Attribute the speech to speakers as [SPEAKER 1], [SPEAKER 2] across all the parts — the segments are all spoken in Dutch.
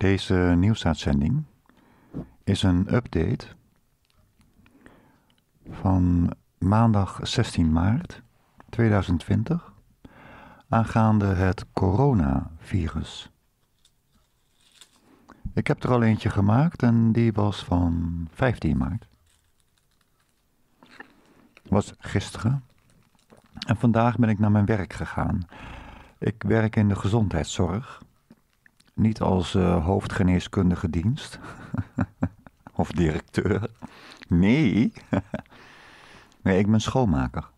[SPEAKER 1] Deze nieuwsuitzending is een update van maandag 16 maart 2020 aangaande het coronavirus. Ik heb er al eentje gemaakt en die was van 15 maart. Was gisteren. En vandaag ben ik naar mijn werk gegaan. Ik werk in de gezondheidszorg. Niet als uh, hoofdgeneeskundige dienst of directeur. Nee. nee, ik ben schoonmaker.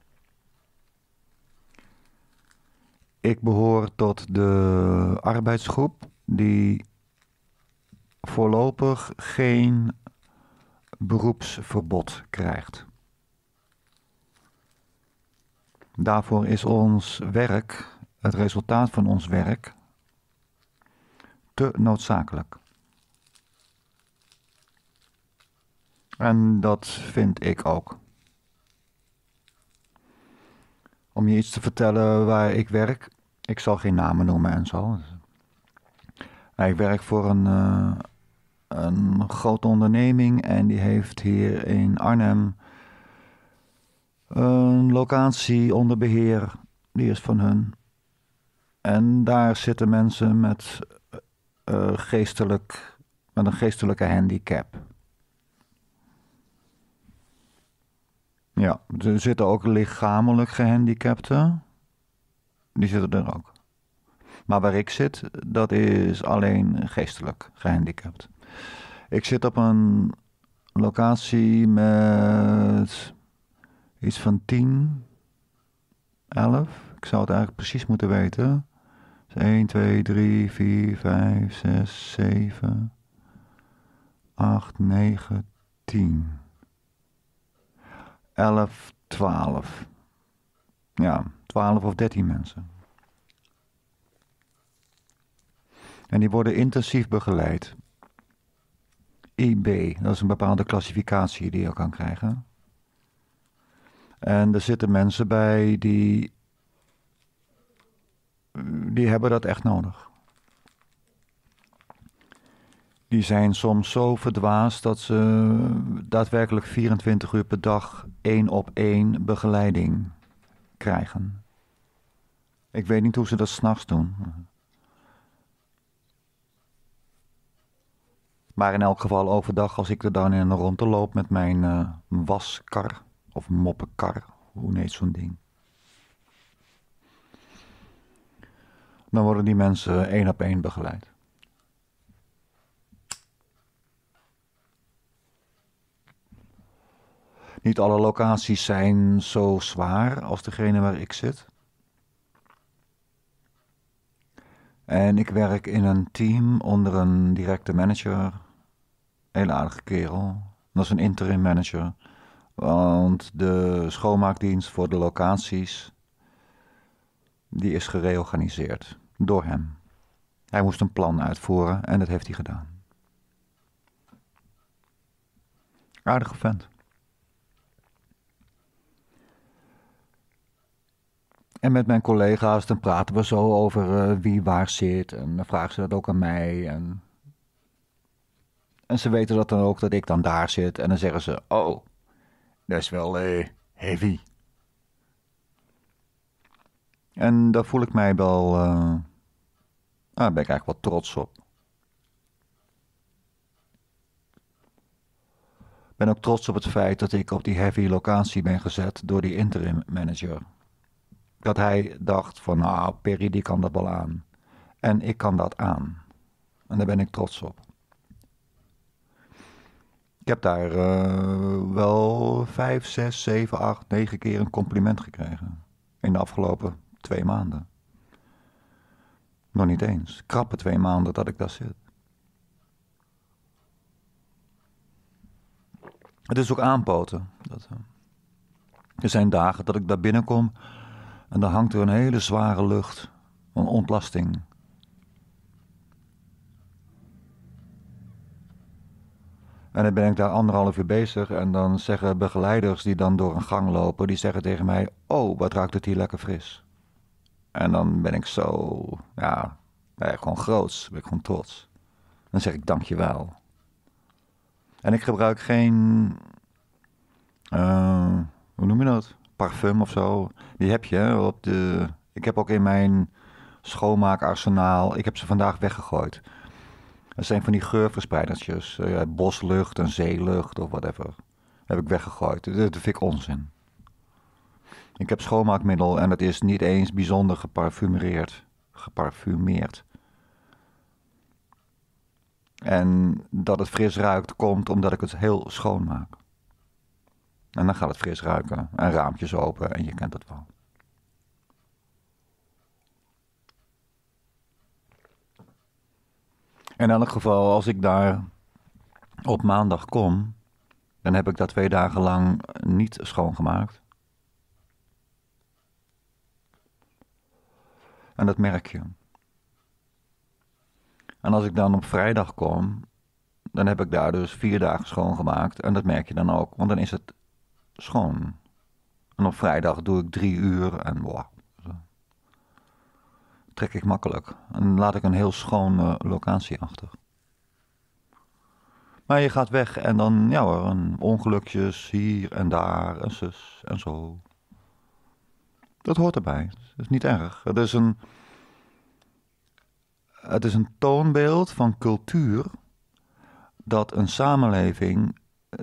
[SPEAKER 1] Ik behoor tot de arbeidsgroep die voorlopig geen beroepsverbod krijgt. Daarvoor is ons werk, het resultaat van ons werk, te noodzakelijk. En dat vind ik ook. Om je iets te vertellen waar ik werk, ik zal geen namen noemen en zo. Nou, ik werk voor een, eh, een grote onderneming en die heeft hier in Arnhem een locatie onder beheer. Die is van hun. En daar zitten mensen met eh, geestelijk, met een geestelijke handicap. Ja, er zitten ook lichamelijk gehandicapten. Die zitten er ook. Maar waar ik zit, dat is alleen geestelijk gehandicapt. Ik zit op een locatie met iets van 10, 11. Ik zou het eigenlijk precies moeten weten. 1, 2, 3, 4, 5, 6, 7, 8, 9, 10. 11, 12. Ja, 12 of 13 mensen. En die worden intensief begeleid. IB, dat is een bepaalde klassificatie die je kan krijgen. En er zitten mensen bij die die hebben dat echt nodig. Die zijn soms zo verdwaasd dat ze daadwerkelijk 24 uur per dag één op één begeleiding krijgen. Ik weet niet hoe ze dat s'nachts doen. Maar in elk geval overdag, als ik er dan in rondte loop met mijn eh, waskar of moppenkar, hoe heet zo'n ding. dan worden die mensen één op één begeleid. Niet alle locaties zijn zo zwaar als degene waar ik zit. En ik werk in een team onder een directe manager. heel aardige kerel. Dat is een interim manager. Want de schoonmaakdienst voor de locaties, die is gereorganiseerd door hem. Hij moest een plan uitvoeren en dat heeft hij gedaan. Aardige vent. En met mijn collega's, dan praten we zo over eh, wie waar zit. En dan vragen ze dat ook aan mij. En... en ze weten dat dan ook, dat ik dan daar zit. En dan zeggen ze, oh, dat is wel uh, heavy. En daar voel ik mij wel. Uh, ah, daar ben ik eigenlijk wel trots op. Ik ben ook trots op het feit dat ik op die heavy locatie ben gezet door die interim manager. Dat hij dacht van, nou, Perry die kan dat wel aan. En ik kan dat aan. En daar ben ik trots op. Ik heb daar eh, wel vijf, zes, zeven, acht, negen keer een compliment gekregen. In de afgelopen twee maanden. Nog niet eens. Krappe twee maanden dat ik daar zit. Het is ook aanpoten. Dat, eh, er zijn dagen dat ik daar binnenkom en dan hangt er een hele zware lucht, van ontlasting. En dan ben ik daar anderhalf uur bezig en dan zeggen begeleiders die dan door een gang lopen, die zeggen tegen mij, oh, wat ruikt het hier lekker fris. En dan ben ik zo, ja, ik nou gewoon groots. Ben ik gewoon trots. Dan zeg ik dankjewel. En ik gebruik geen, eh, hoe noem je dat? Parfum of zo. Die heb je op de. Ik heb ook in mijn schoonmaakarsenaal. Ik heb ze vandaag weggegooid. Dat zijn van die geurverspreidertjes. Eh, boslucht en zeelucht of whatever. heb ik weggegooid. Dat vind ik onzin. Ik heb schoonmaakmiddel en dat is niet eens bijzonder geparfumeerd. Geparfumeerd. En dat het fris ruikt komt omdat ik het heel schoon maak. En dan gaat het fris ruiken en raampjes open en je kent het wel. In elk geval, als ik daar op maandag kom, dan heb ik dat twee dagen lang niet schoongemaakt. En dat merk je. En als ik dan op vrijdag kom, dan heb ik daar dus vier dagen schoongemaakt. En dat merk je dan ook, want dan is het schoon. En op vrijdag doe ik drie uur en wow, trek ik makkelijk. En laat ik een heel schone locatie achter. Maar je gaat weg en dan, ja hoor, ongelukjes hier en daar en zus en zo. Dat hoort erbij. Dat is niet erg. Het is een, het is een toonbeeld van cultuur dat een samenleving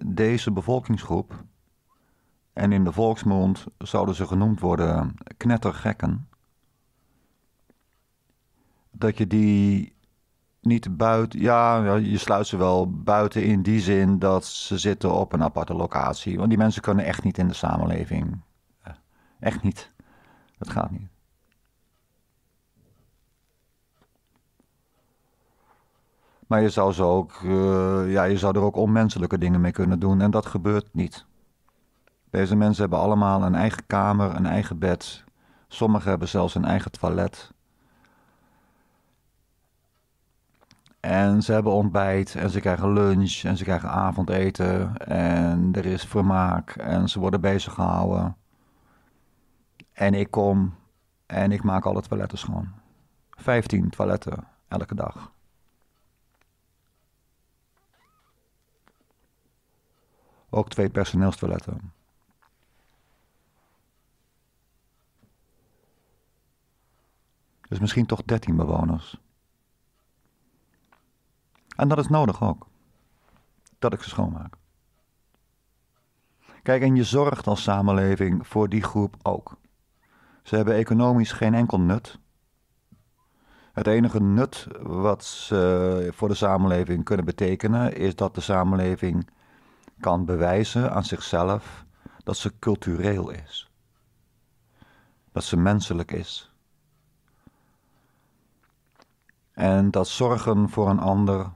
[SPEAKER 1] deze bevolkingsgroep, en in de volksmond zouden ze genoemd worden knettergekken, dat je die niet buiten, ja, je sluit ze wel buiten in die zin dat ze zitten op een aparte locatie, want die mensen kunnen echt niet in de samenleving. Echt niet. Het gaat niet. Maar je zou, ze ook, eh, ja, je zou er ook onmenselijke dingen mee kunnen doen en dat gebeurt niet. Deze mensen hebben allemaal een eigen kamer, een eigen bed. Sommigen hebben zelfs een eigen toilet. En ze hebben ontbijt en ze krijgen lunch en ze krijgen avondeten en er is vermaak en ze worden bezig gehouden. En ik kom en ik maak alle toiletten dus schoon. 15 toiletten elke dag. Ook twee personeelstoiletten. Dus misschien toch 13 bewoners. En dat is nodig ook. Dat ik ze schoonmaak. Kijk, en je zorgt als samenleving voor die groep ook. Ze hebben economisch geen enkel nut. Het enige nut wat ze voor de samenleving kunnen betekenen is dat de samenleving kan bewijzen aan zichzelf dat ze cultureel is. Dat ze menselijk is. En dat zorgen voor een ander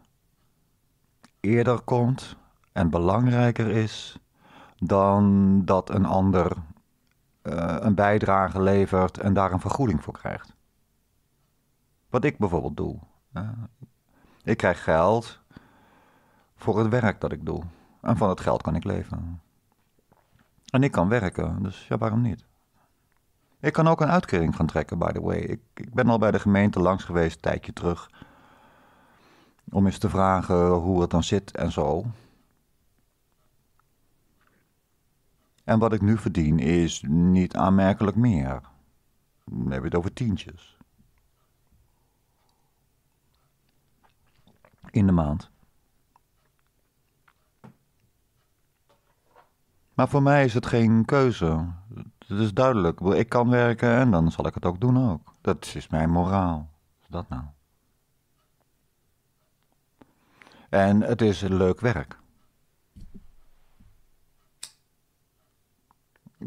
[SPEAKER 1] eerder komt en belangrijker is dan dat een ander eh, een bijdrage levert en daar een vergoeding voor krijgt. Wat ik bijvoorbeeld doe. Eh, ik krijg geld voor het werk dat ik doe. En van het geld kan ik leven. En ik kan werken, dus ja, waarom niet? Ik kan ook een uitkering gaan trekken, by the way. Ik, ik ben al bij de gemeente langs geweest, een tijdje terug. Om eens te vragen hoe het dan zit en zo. En wat ik nu verdien is niet aanmerkelijk meer. Dan heb je het over tientjes. In de maand. Maar voor mij is het geen keuze. Het is duidelijk. Ik kan werken en dan zal ik het ook doen ook. Dat is mijn moraal. Is dat nou? En het is leuk werk.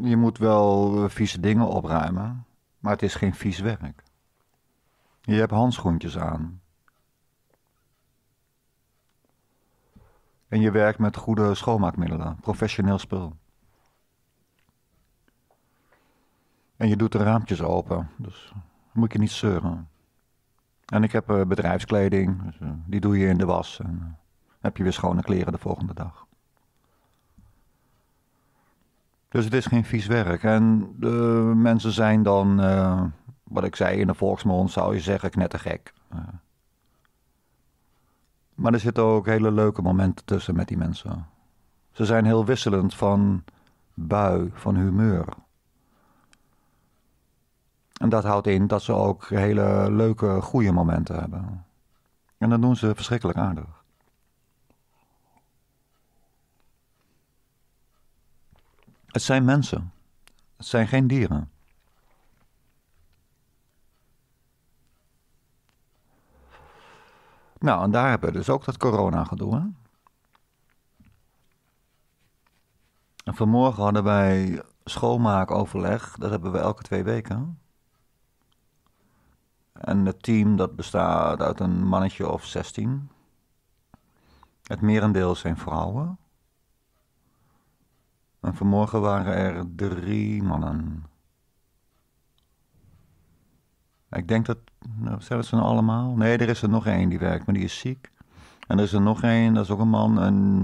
[SPEAKER 1] je moet wel eh, vieze dingen opruimen, maar het is geen vies werk. Je hebt handschoentjes aan. En je werkt met goede schoonmaakmiddelen, professioneel spul. En je doet de raampjes open, dus moet je niet zeuren. En ik heb eh, bedrijfskleding, dus, eh, die doe je in de was en heb je weer schone kleren de volgende dag. Dus het is geen vies werk. En de mensen zijn dan, eh, wat ik zei in de volksmond, zou je zeggen, knettergek. Uh. Maar er zitten ook hele leuke momenten tussen met die mensen. Ze zijn heel wisselend van bui, van humeur. En dat houdt in dat ze ook hele leuke, goede momenten hebben. En dat doen ze verschrikkelijk aardig. Het zijn mensen. Het zijn geen dieren. Nou, en daar hebben we dus ook dat corona-gedoe. Hè? vanmorgen hadden wij schoonmaakoverleg. Dat hebben we elke twee weken. En het team dat bestaat uit een mannetje of zestien. Het merendeel zijn vrouwen. En vanmorgen waren er drie mannen. Ik denk dat. Nou, zijn ze allemaal? Nee, er is er nog één die werkt, maar die is ziek. En er is er nog één, dat is ook een man. En,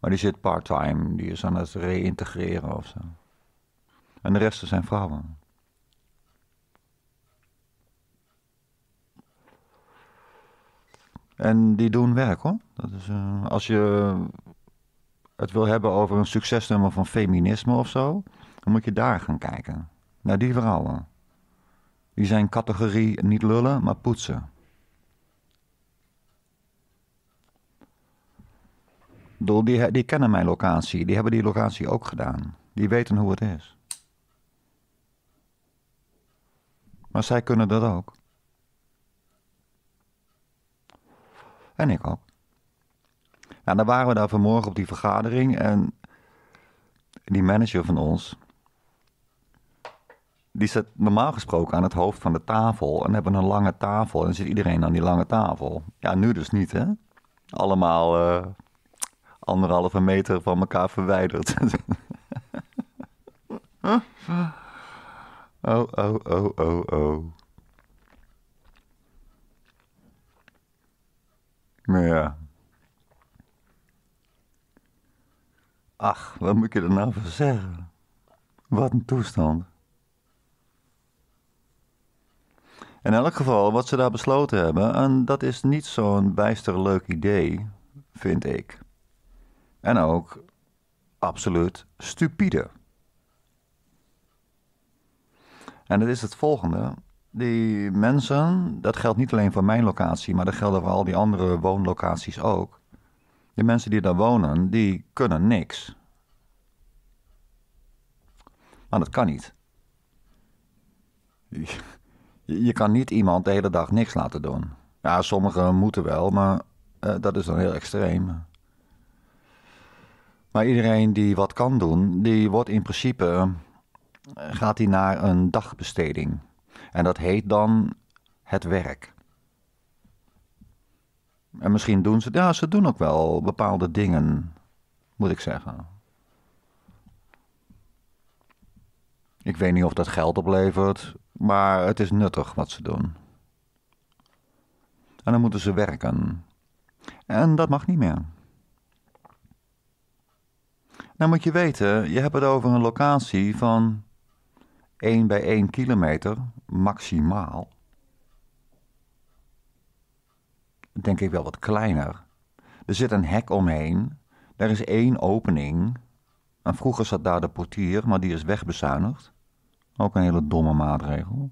[SPEAKER 1] maar die zit part-time. Die is aan het reintegreren of zo. En de rest zijn vrouwen. En die doen werk hoor. Dat is, eh, als je het wil hebben over een succesnummer van feminisme of zo, dan moet je daar gaan kijken. Naar die vrouwen. Die zijn categorie niet lullen, maar poetsen. Die, die kennen mijn locatie. Die hebben die locatie ook gedaan. Die weten hoe het is. Maar zij kunnen dat ook. En ik ook. Nou, dan waren we daar vanmorgen op die vergadering en die manager van ons, die zit normaal gesproken aan het hoofd van de tafel en hebben een lange tafel en zit iedereen aan die lange tafel. Ja, nu dus niet, hè? Allemaal eh, anderhalve meter van elkaar verwijderd. oh, oh, oh, oh, oh. Maar ja, Ach, wat moet je er nou van zeggen? Wat een toestand. In elk geval, wat ze daar besloten hebben, en dat is niet zo'n bijster leuk idee, vind ik. En ook absoluut stupide. En dat is het volgende. Die mensen, dat geldt niet alleen voor mijn locatie, maar dat geldt voor al die andere woonlocaties ook de mensen die daar wonen, die kunnen niks. Maar dat kan niet. Je kan niet iemand de hele dag niks laten doen. Ja, sommigen moeten wel, maar eh, dat is dan heel extreem. Maar iedereen die wat kan doen, die wordt in principe eh, gaat hij naar een dagbesteding. En dat heet dan het werk. En misschien doen ze, ja, ze doen ook wel bepaalde dingen, moet ik zeggen. Ik weet niet of dat geld oplevert, maar het is nuttig wat ze doen. En dan moeten ze werken. En dat mag niet meer. Nou moet je weten, je hebt het over een locatie van 1 bij 1 kilometer maximaal. denk ik wel wat kleiner. Er zit een hek omheen. Daar is één opening. En vroeger zat daar de portier, maar die is wegbezuinigd. Ook een hele domme maatregel.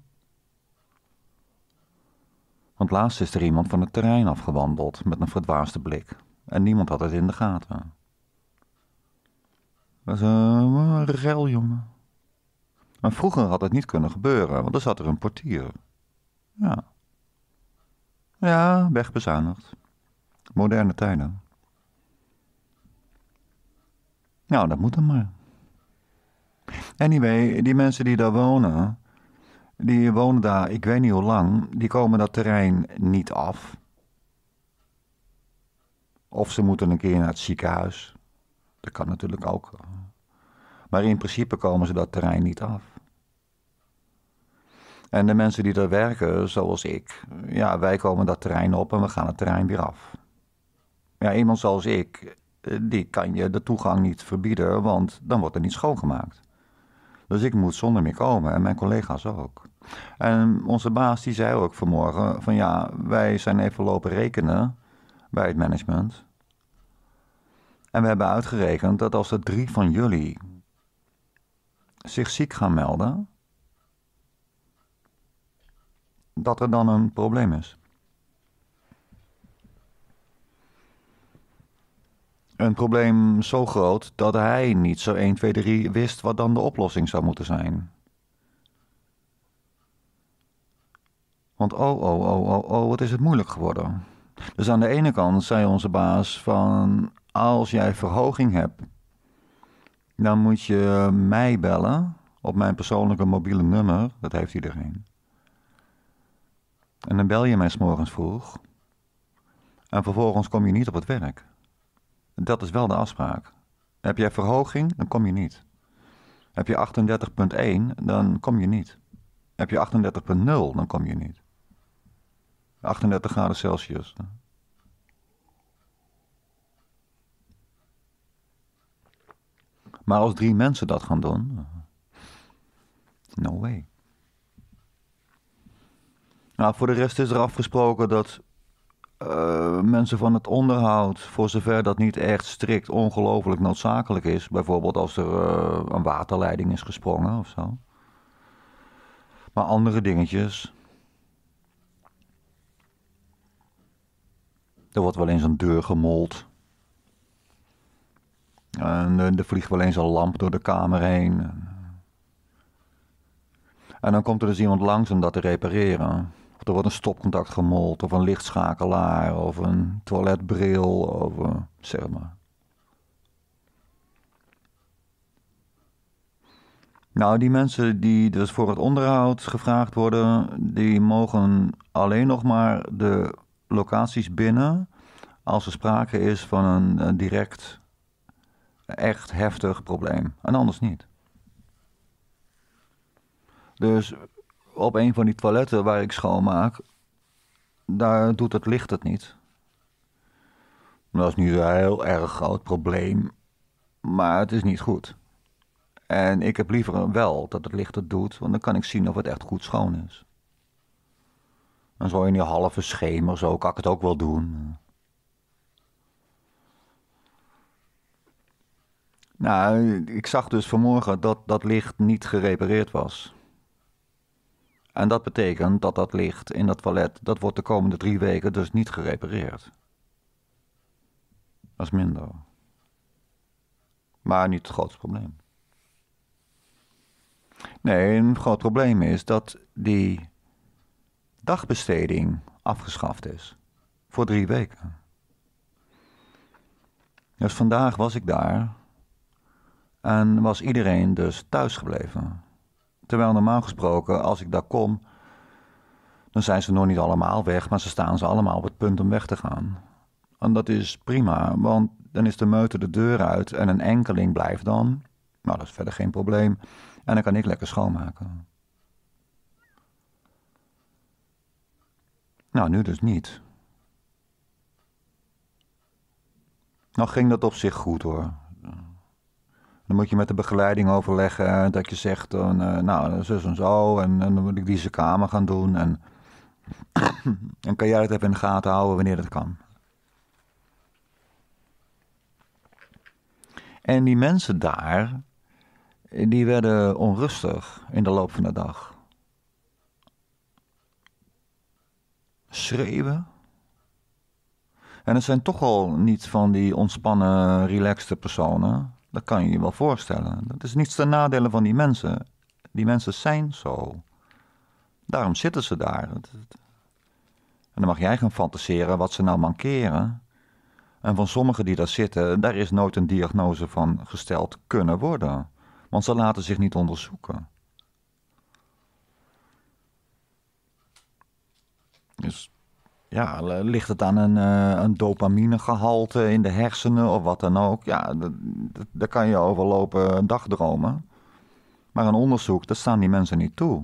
[SPEAKER 1] Want laatst is er iemand van het terrein afgewandeld met een verdwaasde blik. En niemand had het in de gaten. Dat is eh, een rel, jongen. Maar vroeger had het niet kunnen gebeuren, want er zat er een portier. Ja. Ja, wegbezuinigd. Moderne tijden. Nou, dat moet dan maar. Anyway, die mensen die daar wonen, die wonen daar ik weet niet hoe lang, die komen dat terrein niet af. Of ze moeten een keer naar het ziekenhuis. Dat kan natuurlijk ook. Maar in principe komen ze dat terrein niet af. En de mensen die daar werken, zoals ik, ja, wij komen dat terrein op en we gaan het terrein weer af. Ja, iemand zoals ik, eh, die kan je de toegang niet verbieden, want dan wordt er niet schoongemaakt. Dus ik moet zonder meer komen en mijn collega's ook. En onze baas die zei ook vanmorgen van ja, wij zijn even lopen rekenen bij het management. En we hebben uitgerekend dat als er drie van jullie zich ziek gaan melden, dat er dan een probleem is. Een probleem zo groot dat hij niet zo 1, 2, 3 wist wat dan de oplossing zou moeten zijn. Want oh, oh, oh, oh, oh, wat oh, is het moeilijk geworden. Dus aan de ene kant zei onze baas van als jij verhoging hebt, dan moet je mij bellen op mijn persoonlijke mobiele nummer. Dat heeft iedereen. En dan bel je mij s'morgens vroeg. En vervolgens kom je niet op het werk. Dat is wel de afspraak. Heb jij verhoging, dan kom je niet. Heb je 38.1, dan kom je niet. Heb je 38.0, dan kom je niet. 38 graden Celsius. Maar als drie mensen dat gaan doen, no way. Nou, voor de rest is er afgesproken dat eh, mensen van het onderhoud, voor zover dat niet echt strikt ongelooflijk noodzakelijk is, bijvoorbeeld als er eh, een waterleiding is gesprongen of zo. Maar andere dingetjes. Er wordt wel eens een deur gemold. En eh, er vliegt wel eens een lamp door de kamer heen. En dan komt er dus iemand langs om dat te repareren. Of er wordt een stopcontact gemold, of een lichtschakelaar, of een toiletbril, of zeg maar. Nou, die mensen die dus voor het onderhoud gevraagd worden, die mogen alleen nog maar de locaties binnen als er sprake is van een, een direct, echt heftig probleem. En anders niet. Dus op een van die toiletten waar ik schoonmaak, daar doet het licht het niet. Dat is niet een heel erg groot probleem, maar het is niet goed. En ik heb liever wel dat het licht het doet, want dan kan ik zien of het echt goed schoon is. En zo in die halve schemer, zo kan ik het ook wel doen. Nou, ik zag dus vanmorgen dat dat licht niet gerepareerd was. En dat betekent dat dat licht in dat toilet, dat wordt de komende drie weken dus niet gerepareerd. Dat is minder. Maar niet het grootste probleem. Nee, een groot probleem is dat die dagbesteding afgeschaft is. Voor drie weken. Dus vandaag was ik daar en was iedereen dus thuisgebleven. Terwijl normaal gesproken, als ik daar kom, dan zijn ze nog niet allemaal weg, maar ze staan ze allemaal op het punt om weg te gaan. En dat is prima, want dan is de meute de deur uit en een enkeling blijft dan. Nou, dat is verder geen probleem. En dan kan ik lekker schoonmaken. Nou, nu dus niet. Nou ging dat op zich goed hoor. Dan moet je met de begeleiding overleggen dat je zegt, eh, nou, zo dus en zo, en, en, dan moet ik die kamer gaan doen. En, en kan jij het even in de gaten houden wanneer dat kan. En die mensen daar, die werden onrustig in de loop van de dag. Schreeuwen. En het zijn toch al niet van die ontspannen, relaxte personen. Dat kan je je wel voorstellen. Dat is niets ten nadele van die mensen. Die mensen zijn zo. Daarom zitten ze daar. En dan mag jij gaan fantaseren wat ze nou mankeren. En van sommigen die daar zitten, daar is nooit een diagnose van gesteld kunnen worden. Want ze laten zich niet onderzoeken. Dus ja, ligt het aan een, eh, een dopaminegehalte in de hersenen of wat dan ook? Ja, daar kan je over lopen eh, dagdromen. Maar een onderzoek, dat staan die mensen niet toe.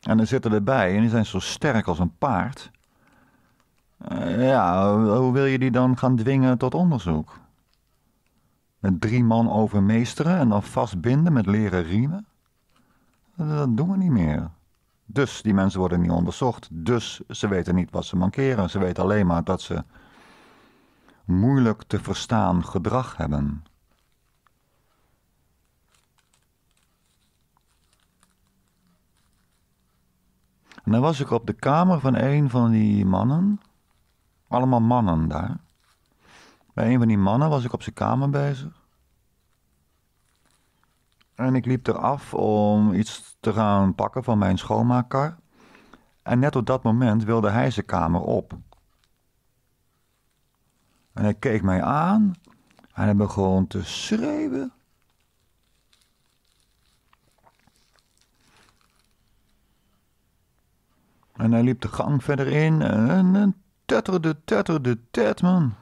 [SPEAKER 1] En dan zitten erbij en die zijn zo sterk als een paard. Eh, ja, hoe wil je die dan gaan dwingen tot onderzoek? Met drie man overmeesteren en dan vastbinden met leren riemen? Dat doen we niet meer. Dus die mensen worden niet onderzocht. Dus ze weten niet wat ze mankeren. Ze weten alleen maar dat ze moeilijk te verstaan gedrag hebben. En dan was ik op de kamer van een van die mannen. Allemaal mannen daar. Bij een van die mannen was ik op zijn kamer bezig. En ik liep eraf om iets te gaan pakken van mijn schoonmaakkar. En net op dat moment wilde hij zijn kamer op. En hij keek mij aan en hij begon te schreeuwen. En hij liep de gang verder in en, tetterde, tetterde, tet, man.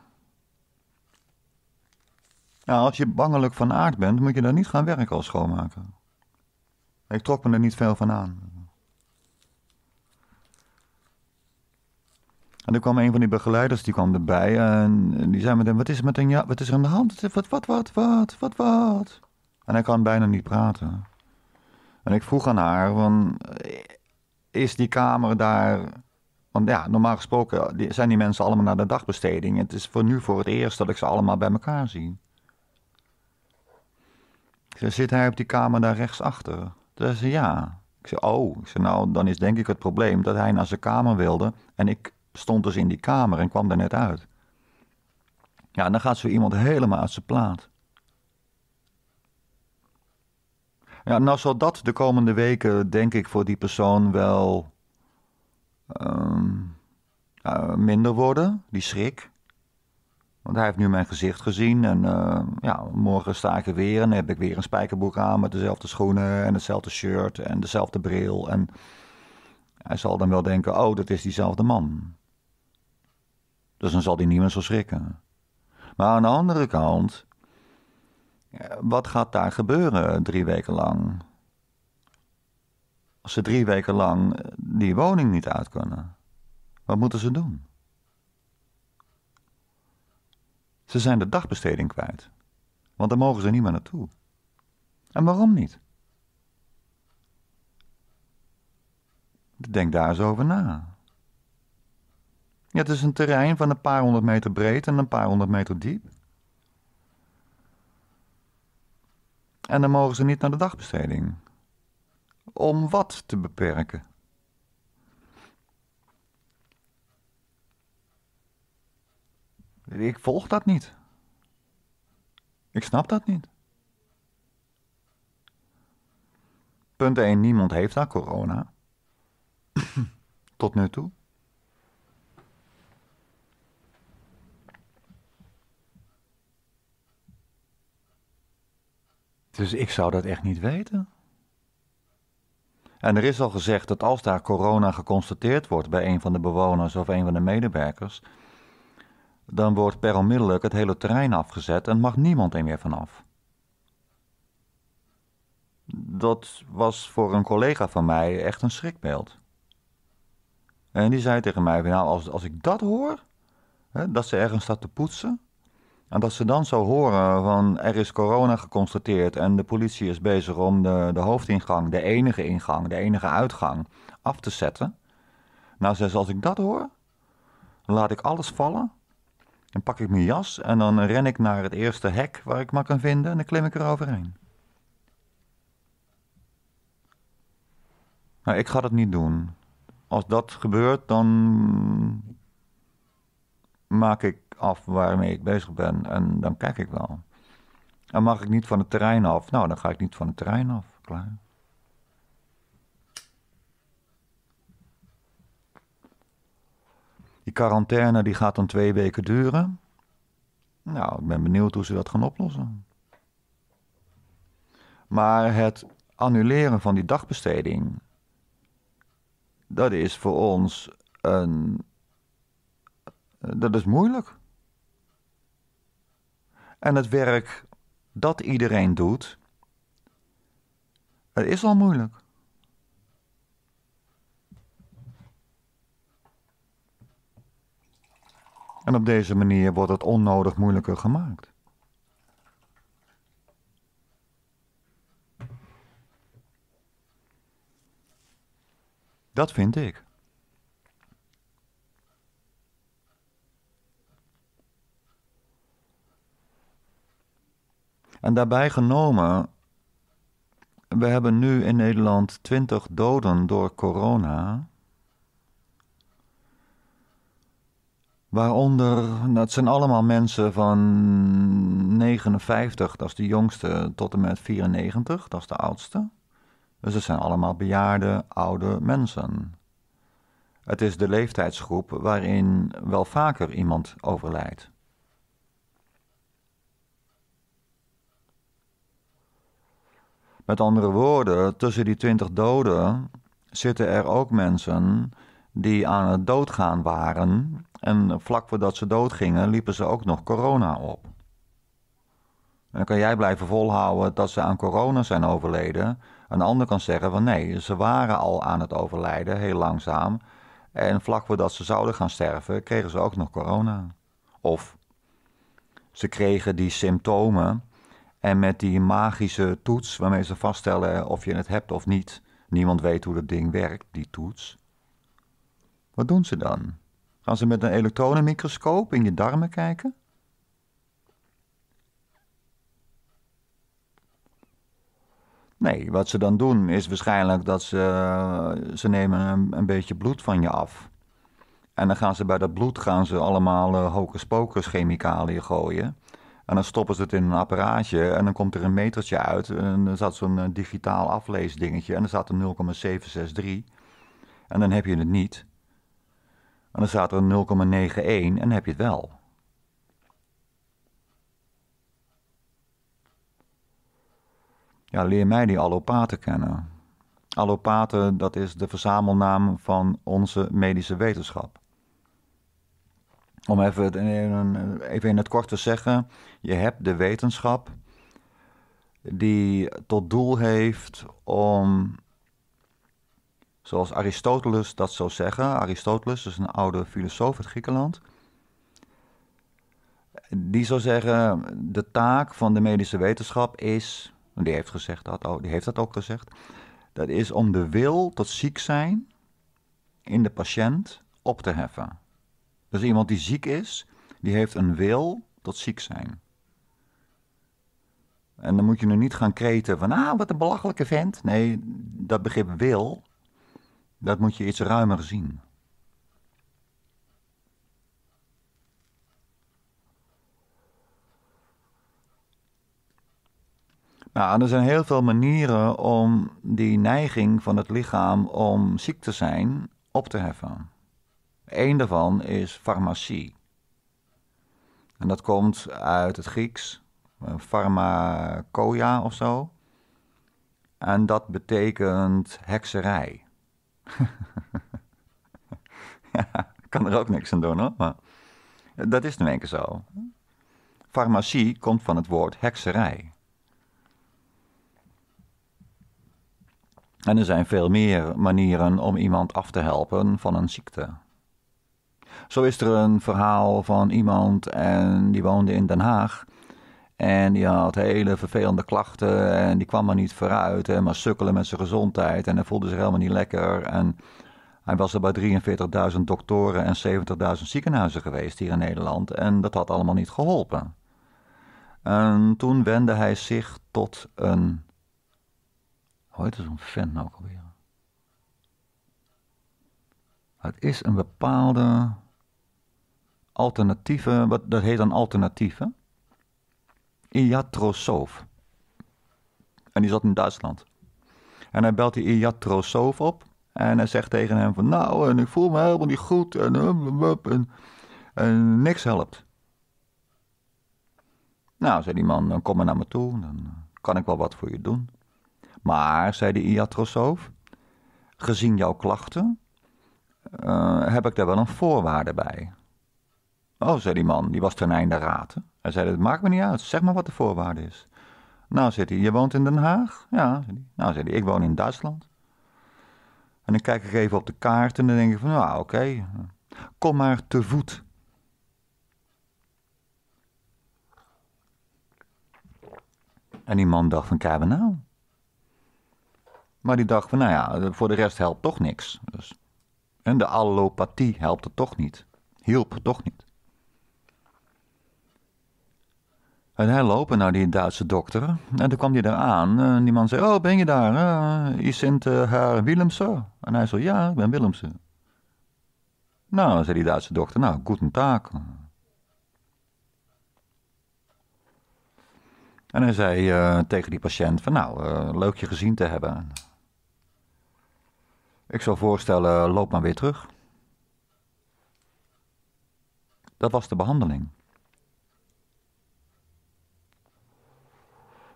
[SPEAKER 1] Nou, als je bangelijk van aard bent, moet je dan niet gaan werken als schoonmaker. Ik trok me er niet veel van aan. En er kwam een van die begeleiders, die kwam erbij en die zei met hem, wat is er, met een, wat is er aan de hand? Wat, wat, wat, wat, wat, wat? En hij kan bijna niet praten. En ik vroeg aan haar, van, is die kamer daar... Want ja, normaal gesproken zijn die mensen allemaal naar de dagbesteding. Het is voor nu voor het eerst dat ik ze allemaal bij elkaar zie zit hij op die kamer daar rechtsachter? Toen zei ja. Ik zei, oh. Ik nou, dan is denk ik het probleem dat hij naar zijn kamer wilde. En ik stond dus in die kamer en kwam daar net uit. Ja, en dan gaat zo iemand helemaal uit zijn plaat. Ja, nou zal dat de komende weken, denk ik, voor die persoon wel ehm, eh, minder worden, die schrik. Want hij heeft nu mijn gezicht gezien. En eh, ja, morgen sta ik er weer en heb ik weer een spijkerbroek aan met dezelfde schoenen en hetzelfde shirt en dezelfde bril. En hij zal dan wel denken, oh, dat is diezelfde man. Dus dan zal hij niet meer zo schrikken. Maar aan de andere kant, eh, wat gaat daar gebeuren drie weken lang? Als ze drie weken lang eh, die woning niet uit kunnen, wat moeten ze doen? Ze zijn de dagbesteding kwijt, want daar mogen ze niet meer naartoe. En waarom niet? Denk daar eens over na. Ja, het is een terrein van een paar honderd meter breed en een paar honderd meter diep. En dan mogen ze niet naar de dagbesteding. Om wat te beperken? ik volg dat niet. Ik snap dat niet. Punt 1, niemand heeft daar corona. Tot nu toe. Dus ik zou dat echt niet weten. En er is al gezegd dat als daar corona geconstateerd wordt bij een van de bewoners of een van de medewerkers, dan wordt per onmiddellijk het hele terrein afgezet en mag niemand er meer vanaf. Dat was voor een collega van mij echt een schrikbeeld. En die zei tegen mij: Nou, als, als ik dat hoor, hè, dat ze ergens staat te poetsen. En dat ze dan zou horen van er is corona geconstateerd en de politie is bezig om de, de hoofdingang, de enige ingang, de enige uitgang af te zetten. Nou, zei ze, als ik dat hoor, laat ik alles vallen dan pak ik mijn jas en dan ren ik naar het eerste hek waar ik maar kan vinden en dan klim ik er overheen. Nou, ik ga dat niet doen. Als dat gebeurt, dan maak ik af waarmee ik bezig ben en dan kijk ik wel. En mag ik niet van het terrein af? Nou, dan ga ik niet van het terrein af. Klaar. Die quarantaine die gaat dan twee weken duren. Nou, ik ben benieuwd hoe ze dat gaan oplossen. Maar het annuleren van die dagbesteding, dat is voor ons een. Dat is moeilijk. En het werk dat iedereen doet, het is al moeilijk. En op deze manier wordt het onnodig moeilijker gemaakt. Dat vind ik. En daarbij genomen, we hebben nu in Nederland 20 doden door corona. Waaronder, dat zijn allemaal mensen van 59, dat is de jongste, tot en met 94, dat is de oudste. Dus het zijn allemaal bejaarde, oude mensen. Het is de leeftijdsgroep waarin wel vaker iemand overlijdt. Met andere woorden, tussen die 20 doden zitten er ook mensen die aan het doodgaan waren en vlak voordat ze doodgingen, liepen ze ook nog corona op. dan kan jij blijven volhouden dat ze aan corona zijn overleden. Een ander kan zeggen van nee, ze waren al aan het overlijden, heel langzaam. En vlak voordat ze zouden gaan sterven, kregen ze ook nog corona. Of ze kregen die symptomen en met die magische toets waarmee ze vaststellen of je het hebt of niet. Niemand weet hoe dat ding werkt, die toets. Wat doen ze dan? Gaan ze met een elektronenmicroscoop in je darmen kijken? Nee, wat ze dan doen is waarschijnlijk dat ze, eh, ze nemen een, beetje bloed van je af. En dan gaan ze bij dat bloed gaan ze allemaal uh, hocus chemicaliën gooien. En dan stoppen ze het in een apparaatje en dan komt er een metertje uit. En er zat zo'n eh, digitaal afleesdingetje en er zat er 0,763. En dan heb je het niet. En dan staat er 0,91 en heb je het wel. Ja, leer mij die allopaten kennen. Allopaten, dat is de verzamelnaam van onze medische wetenschap. Om even, even in het kort te zeggen, je hebt de wetenschap die tot doel heeft om Zoals Aristoteles dat zou zeggen. Aristoteles is een oude filosoof uit Griekenland. Die zou zeggen, de taak van de medische wetenschap is, die heeft, gezegd dat, die heeft dat ook gezegd, dat is om de wil tot ziek zijn in de patiënt op te heffen. Dus iemand die ziek is, die heeft een wil tot ziek zijn. En dan moet je nu niet gaan kreten van, ah, wat een belachelijke vent. Nee, dat begrip wil dat moet je iets ruimer zien. Nou, er zijn heel veel manieren om die neiging van het lichaam om ziek te zijn op te heffen. Eén daarvan is farmacie. En dat komt uit het Grieks, eh, pharmacoia of zo. En dat betekent hekserij. kan er ook niks aan doen hoor, maar dat is in één keer zo. Farmacie komt van het woord hekserij. En er zijn veel meer manieren om iemand af te helpen van een ziekte. Zo is er een verhaal van iemand en die woonde in Den Haag en die had hele vervelende klachten en die kwam er niet vooruit. En maar sukkelen met zijn gezondheid en hij voelde zich helemaal niet lekker. En hij was er bij 43.000 doktoren en 70.000 ziekenhuizen geweest hier in Nederland. En dat had allemaal niet geholpen. En toen wendde hij zich tot een... Hoe heet zo'n vent nou alweer? Het is een bepaalde alternatieve... Wat, dat heet een alternatieve. Iatrosoof. En die zat in Duitsland. En hij belt die Iatrosov op. En hij zegt tegen hem van, nou, en ik voel me helemaal niet goed. En, en, niks helpt. Nou, zei die man, dan kom maar naar me toe. Dan kan ik wel wat voor je doen. Maar, zei de Iatrosov, gezien jouw klachten... Eh, heb ik daar wel een voorwaarde bij. Oh, zei die man, die was ten einde raten. Hij zei, "Het maakt me niet uit, zeg maar wat de voorwaarde is. Nou, zei hij, je woont in Den Haag? Ja, zei Nou, zei hij, ik woon in Duitsland. En dan kijk ik even op de kaart en dan denk ik van, nou, oké, kom maar te voet. En die man dacht van, kijk nou. Maar die dacht van, nou ja, voor de rest helpt toch niks. Dus. En de allopathie helpt het toch niet. Hielp toch niet. En hij lopen naar die Duitse dokter. En toen kwam hij eraan En die man zei, oh, ben je daar? Uh, eh, is sint haar eh, Willemsen? En hij zei, ja, ik ben Willemsen. Nou, zei die Duitse dokter, nou, guten taak. En hij zei eh, tegen die patiënt van, nou, leuk je gezien te hebben. Ik zou voorstellen, loop maar weer terug. Dat was de behandeling.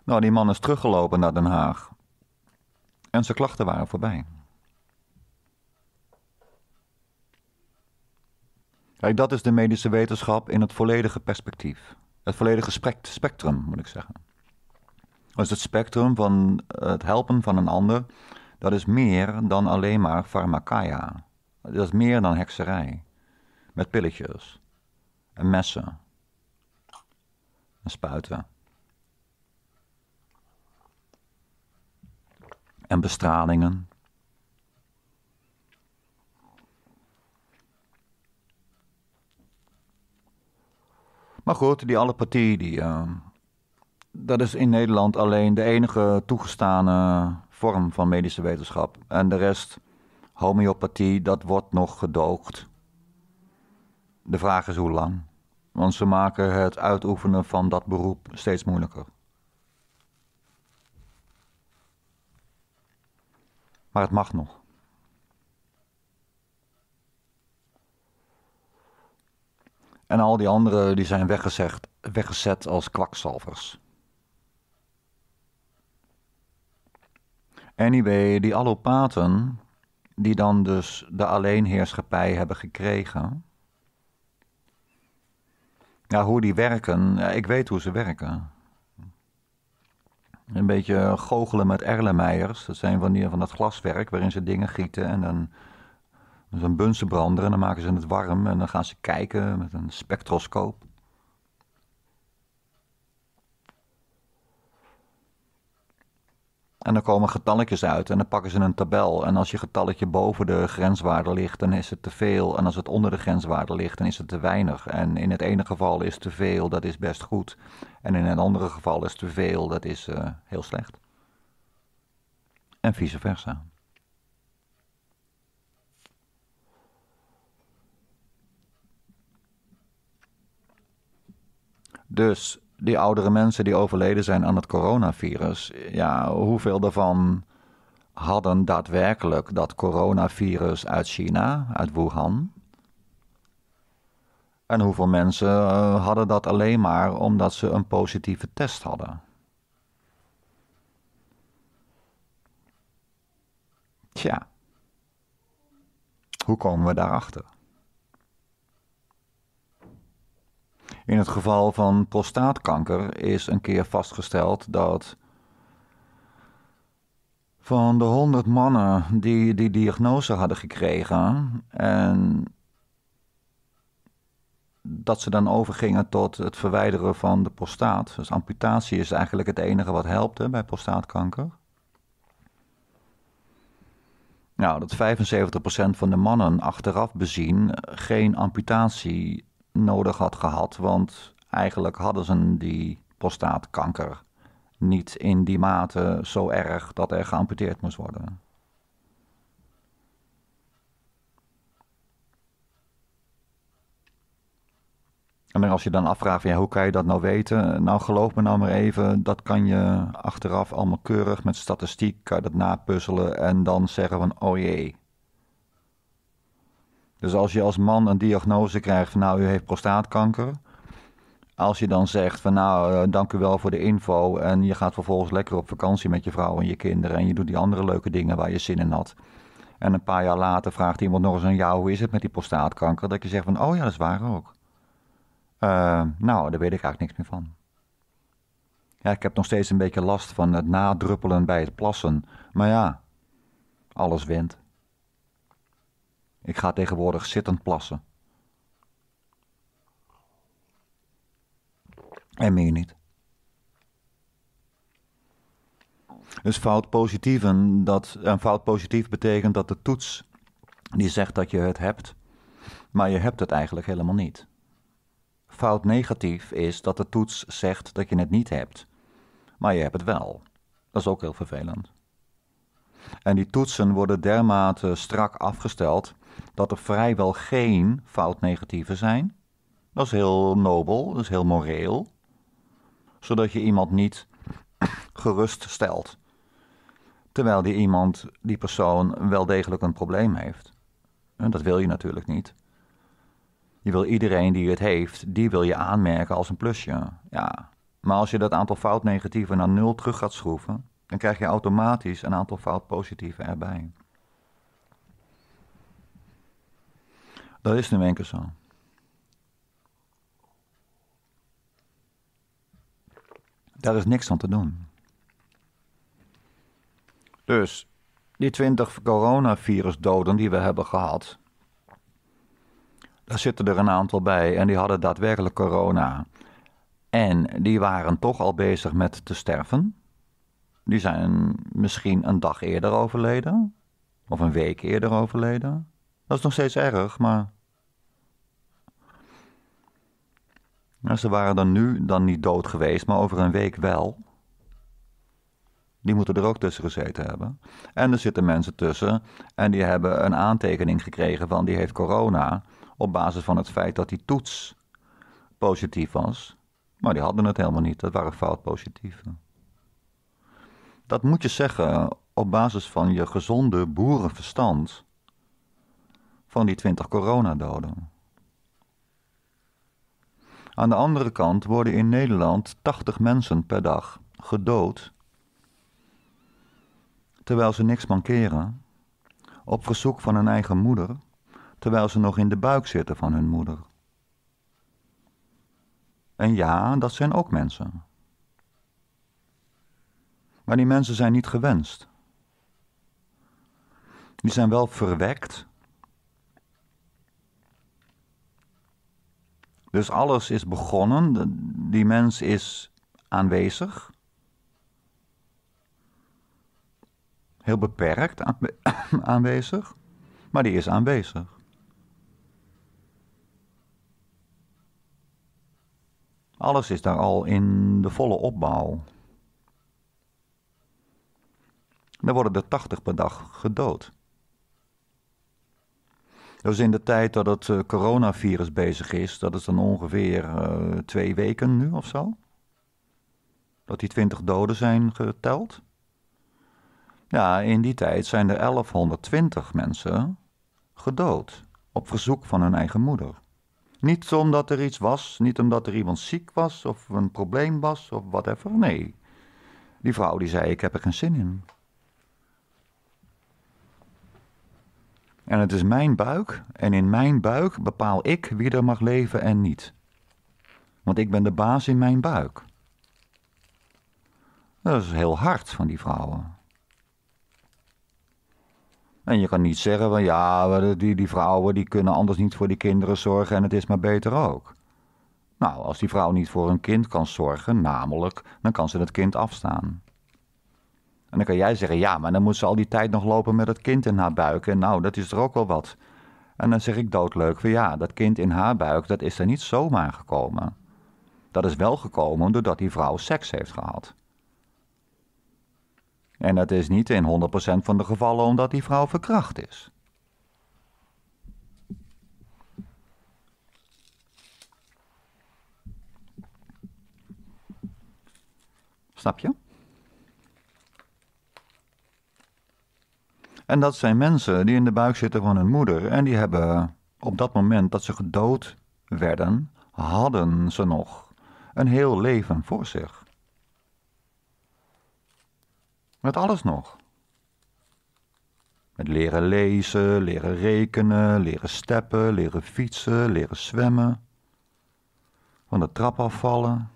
[SPEAKER 1] Nou, die man is teruggelopen naar Den Haag. En zijn klachten waren voorbij. Kijk, dat is de medische wetenschap in het volledige perspectief. Het volledige spectrum, moet ik zeggen. Dus het spectrum van eh, het helpen van een ander, dat is meer dan alleen maar farmakaya. Dat is meer dan hekserij. Met pilletjes. En messen. En spuiten. en bestralingen. Maar goed, die allopathie, die, ehm, dat is in Nederland alleen de enige toegestane vorm van medische wetenschap. En de rest, homeopathie, dat wordt nog gedoogd. De vraag is hoe lang. Want ze maken het uitoefenen van dat beroep steeds moeilijker. Maar het mag nog. En al die anderen die zijn weggezegd, weggezet als kwakzalvers. Anyway, die allopaten, die dan dus de alleenheerschappij hebben gekregen. Nou, hoe die werken, ik weet hoe ze werken een beetje goochelen met erlenmeijers. Dat zijn van, van dat glaswerk waarin ze dingen gieten en dan zo'n bunsenbrander. En dan maken ze het warm en dan gaan ze kijken met een spectroscoop. En dan komen getalletjes uit en dan pakken ze een tabel. En als je getalletje boven de grenswaarde ligt, dan is het te veel. En als het onder de grenswaarde ligt, dan is het te weinig. En in het ene geval is te veel, dat is best goed. En in het andere geval is te veel, dat is eh, heel slecht. En vice versa. Dus die oudere mensen die overleden zijn aan het coronavirus, ja, hoeveel daarvan hadden daadwerkelijk dat coronavirus uit China, uit Wuhan? En hoeveel mensen eh, hadden dat alleen maar omdat ze een positieve test hadden? Tja, hoe komen we daarachter? In het geval van prostaatkanker is een keer vastgesteld dat van de 100 mannen die die diagnose hadden gekregen en dat ze dan overgingen tot het verwijderen van de prostaat. Dus amputatie is eigenlijk het enige wat helpt bij prostaatkanker. Nou, dat 75% van de mannen achteraf bezien geen amputatie nodig had gehad. Want eigenlijk hadden ze die prostaatkanker niet in die mate zo erg dat er geamputeerd moest worden. En als je dan afvraagt, ja, hoe kan je dat nou weten? Nou, geloof me nou maar even, dat kan je achteraf allemaal keurig met statistiek, kan je dat napuzzelen en dan zeggen van, oh jee, dus als je als man een diagnose krijgt van nou, u heeft prostaatkanker. Als je dan zegt van nou, eh, dank u wel voor de info. En je gaat vervolgens lekker op vakantie met je vrouw en je kinderen. En je doet die andere leuke dingen waar je zin in had. En een paar jaar later vraagt iemand nog eens aan jou, hoe is het met die prostaatkanker? Dat je zegt van, oh ja, dat is waar ook. Eh, nou, daar weet ik eigenlijk niks meer van. Ja, ik heb nog steeds een beetje last van het nadruppelen bij het plassen. Maar ja, alles wint. Ik ga tegenwoordig zittend plassen. En meer niet. Dus fout dat, fout positief betekent dat de toets die zegt dat je het hebt, maar je hebt het eigenlijk helemaal niet. Fout negatief is dat de toets zegt dat je het niet hebt, maar je hebt het wel. Dat is ook heel vervelend. En die toetsen worden dermate strak afgesteld dat er vrijwel geen fout-negatieven zijn. Dat is heel nobel, dat is heel moreel. Zodat je iemand niet gerust stelt. Terwijl die iemand, die persoon, wel degelijk een probleem heeft. En dat wil je natuurlijk niet. Je wil iedereen die het heeft, die wil je aanmerken als een plusje. Ja. Maar als je dat aantal fout-negatieven naar nul terug gaat schroeven, dan krijg je automatisch een aantal fout-positieven erbij. Dat is nu enkel zo. Daar is niks aan te doen. Dus die 20 doden die we hebben gehad, daar zitten er een aantal bij en die hadden daadwerkelijk corona. En die waren toch al bezig met te sterven. Die zijn misschien een dag eerder overleden, of een week eerder overleden. Dat is nog steeds erg, maar Nou, ze waren dan nu dan niet dood geweest, maar over een week wel. Die moeten er ook tussen gezeten hebben. En er zitten mensen tussen en die hebben een aantekening gekregen van die heeft corona. Op basis van het feit dat die toets positief was. Maar die hadden het helemaal niet. Dat waren fout positieve. Dat moet je zeggen op basis van je gezonde boerenverstand van die 20 coronadoden. Aan de andere kant worden in Nederland 80 mensen per dag gedood terwijl ze niks mankeren, op verzoek van hun eigen moeder, terwijl ze nog in de buik zitten van hun moeder. En ja, dat zijn ook mensen. Maar die mensen zijn niet gewenst. Die zijn wel verwekt Dus alles is begonnen, die mens is aanwezig. Heel beperkt aanwezig, maar die is aanwezig. Alles is daar al in de volle opbouw. Dan worden er 80 per dag gedood. Dus in de tijd dat het eh, coronavirus bezig is, dat is dan ongeveer eh, twee weken nu of zo. Dat die twintig doden zijn geteld. Ja, in die tijd zijn er 1120 mensen gedood. Op verzoek van hun eigen moeder. Niet omdat er iets was, niet omdat er iemand ziek was of een probleem was of whatever. Nee. Die vrouw die zei: Ik heb er geen zin in. En het is mijn buik en in mijn buik bepaal ik wie er mag leven en niet. Want ik ben de baas in mijn buik. Dat is heel hard van die vrouwen. En je kan niet zeggen van ja, die, die vrouwen die kunnen anders niet voor die kinderen zorgen en het is maar beter ook. Nou, als die vrouw niet voor een kind kan zorgen, namelijk, dan kan ze dat kind afstaan. En dan kan jij zeggen, ja, maar dan moet ze al die tijd nog lopen met het kind in haar buik. En nou, dat is er ook wel wat. En dan zeg ik doodleuk van ja, dat kind in haar buik, dat is er niet zomaar gekomen. Dat is wel gekomen doordat die vrouw seks heeft gehad. En dat is niet in 100% van de gevallen omdat die vrouw verkracht is. Snap je? En dat zijn mensen die in de buik zitten van hun moeder. En die hebben op dat moment dat ze gedood werden, hadden ze nog een heel leven voor zich. Met alles nog. Met leren lezen, leren rekenen, leren steppen, leren fietsen, leren zwemmen. Van de trap afvallen.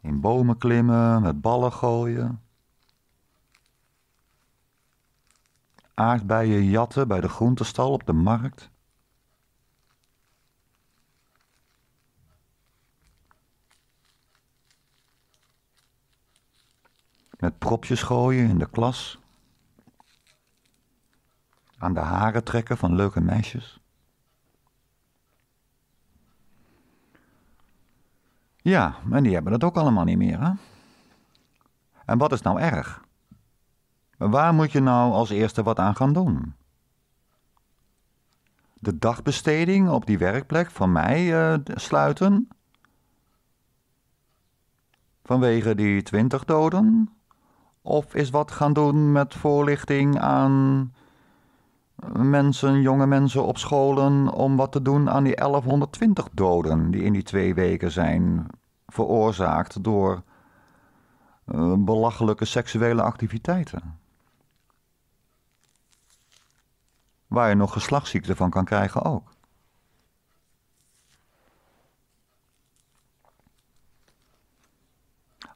[SPEAKER 1] In bomen klimmen, met ballen gooien. aardbeien jatten bij de groentestal op de markt? Met propjes gooien in de klas? Aan de haren trekken van leuke meisjes? Ja, en die hebben dat ook allemaal niet meer, hè? En wat is nou erg? Waar moet je nou als eerste wat aan gaan doen? De dagbesteding op die werkplek van mij eh, sluiten? Vanwege die twintig doden? Of is wat gaan doen met voorlichting aan eh, mensen, jonge mensen op scholen om wat te doen aan die 1120 doden die in die twee weken zijn veroorzaakt door eh, belachelijke seksuele activiteiten. waar je nog geslachtsziekte van kan krijgen ook.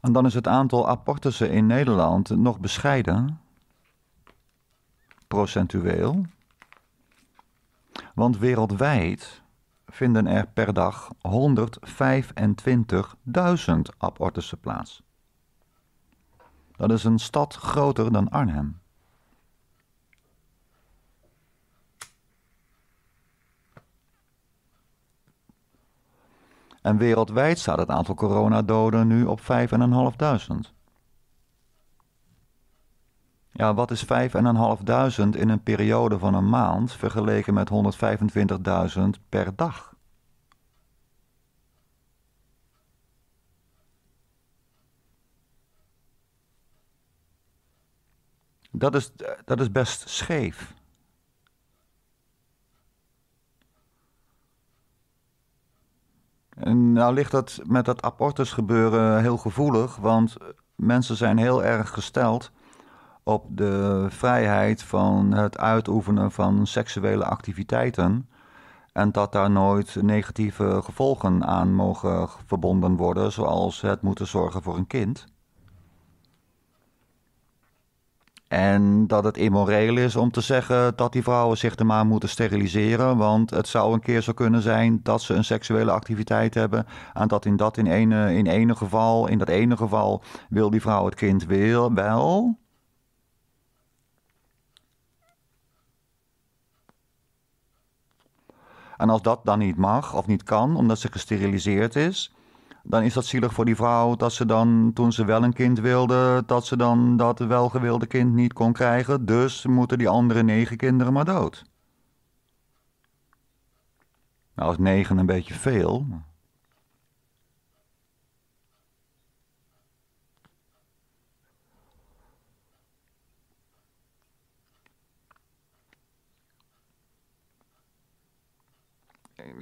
[SPEAKER 1] En dan is het aantal abortussen in Nederland nog bescheiden, procentueel. Want wereldwijd vinden er per dag 125.000 abortussen plaats. Dat is een stad groter dan Arnhem. En wereldwijd staat het aantal coronadoden nu op 5.500. Ja, wat is 5.500 in een periode van een maand vergeleken met 125.000 per dag? Dat is, eh, dat is best scheef. Nou ligt dat met dat abortusgebeuren heel gevoelig, want mensen zijn heel erg gesteld op de vrijheid van het uitoefenen van seksuele activiteiten. En dat daar nooit negatieve gevolgen aan mogen verbonden worden, zoals het moeten zorgen voor een kind. En dat het immoreel is om te zeggen dat die vrouwen zich er maar moeten steriliseren. Want het zou een keer zo kunnen zijn dat ze een seksuele activiteit hebben. En dat in dat in ene, in ene geval, in dat ene geval, wil die vrouw het kind wil, wel. En als dat dan niet mag of niet kan, omdat ze gesteriliseerd is, dan is dat zielig voor die vrouw dat ze dan, toen ze wel een kind wilde, dat ze dan dat welgewilde kind niet kon krijgen. Dus moeten die andere negen kinderen maar dood. Nou is negen een beetje veel,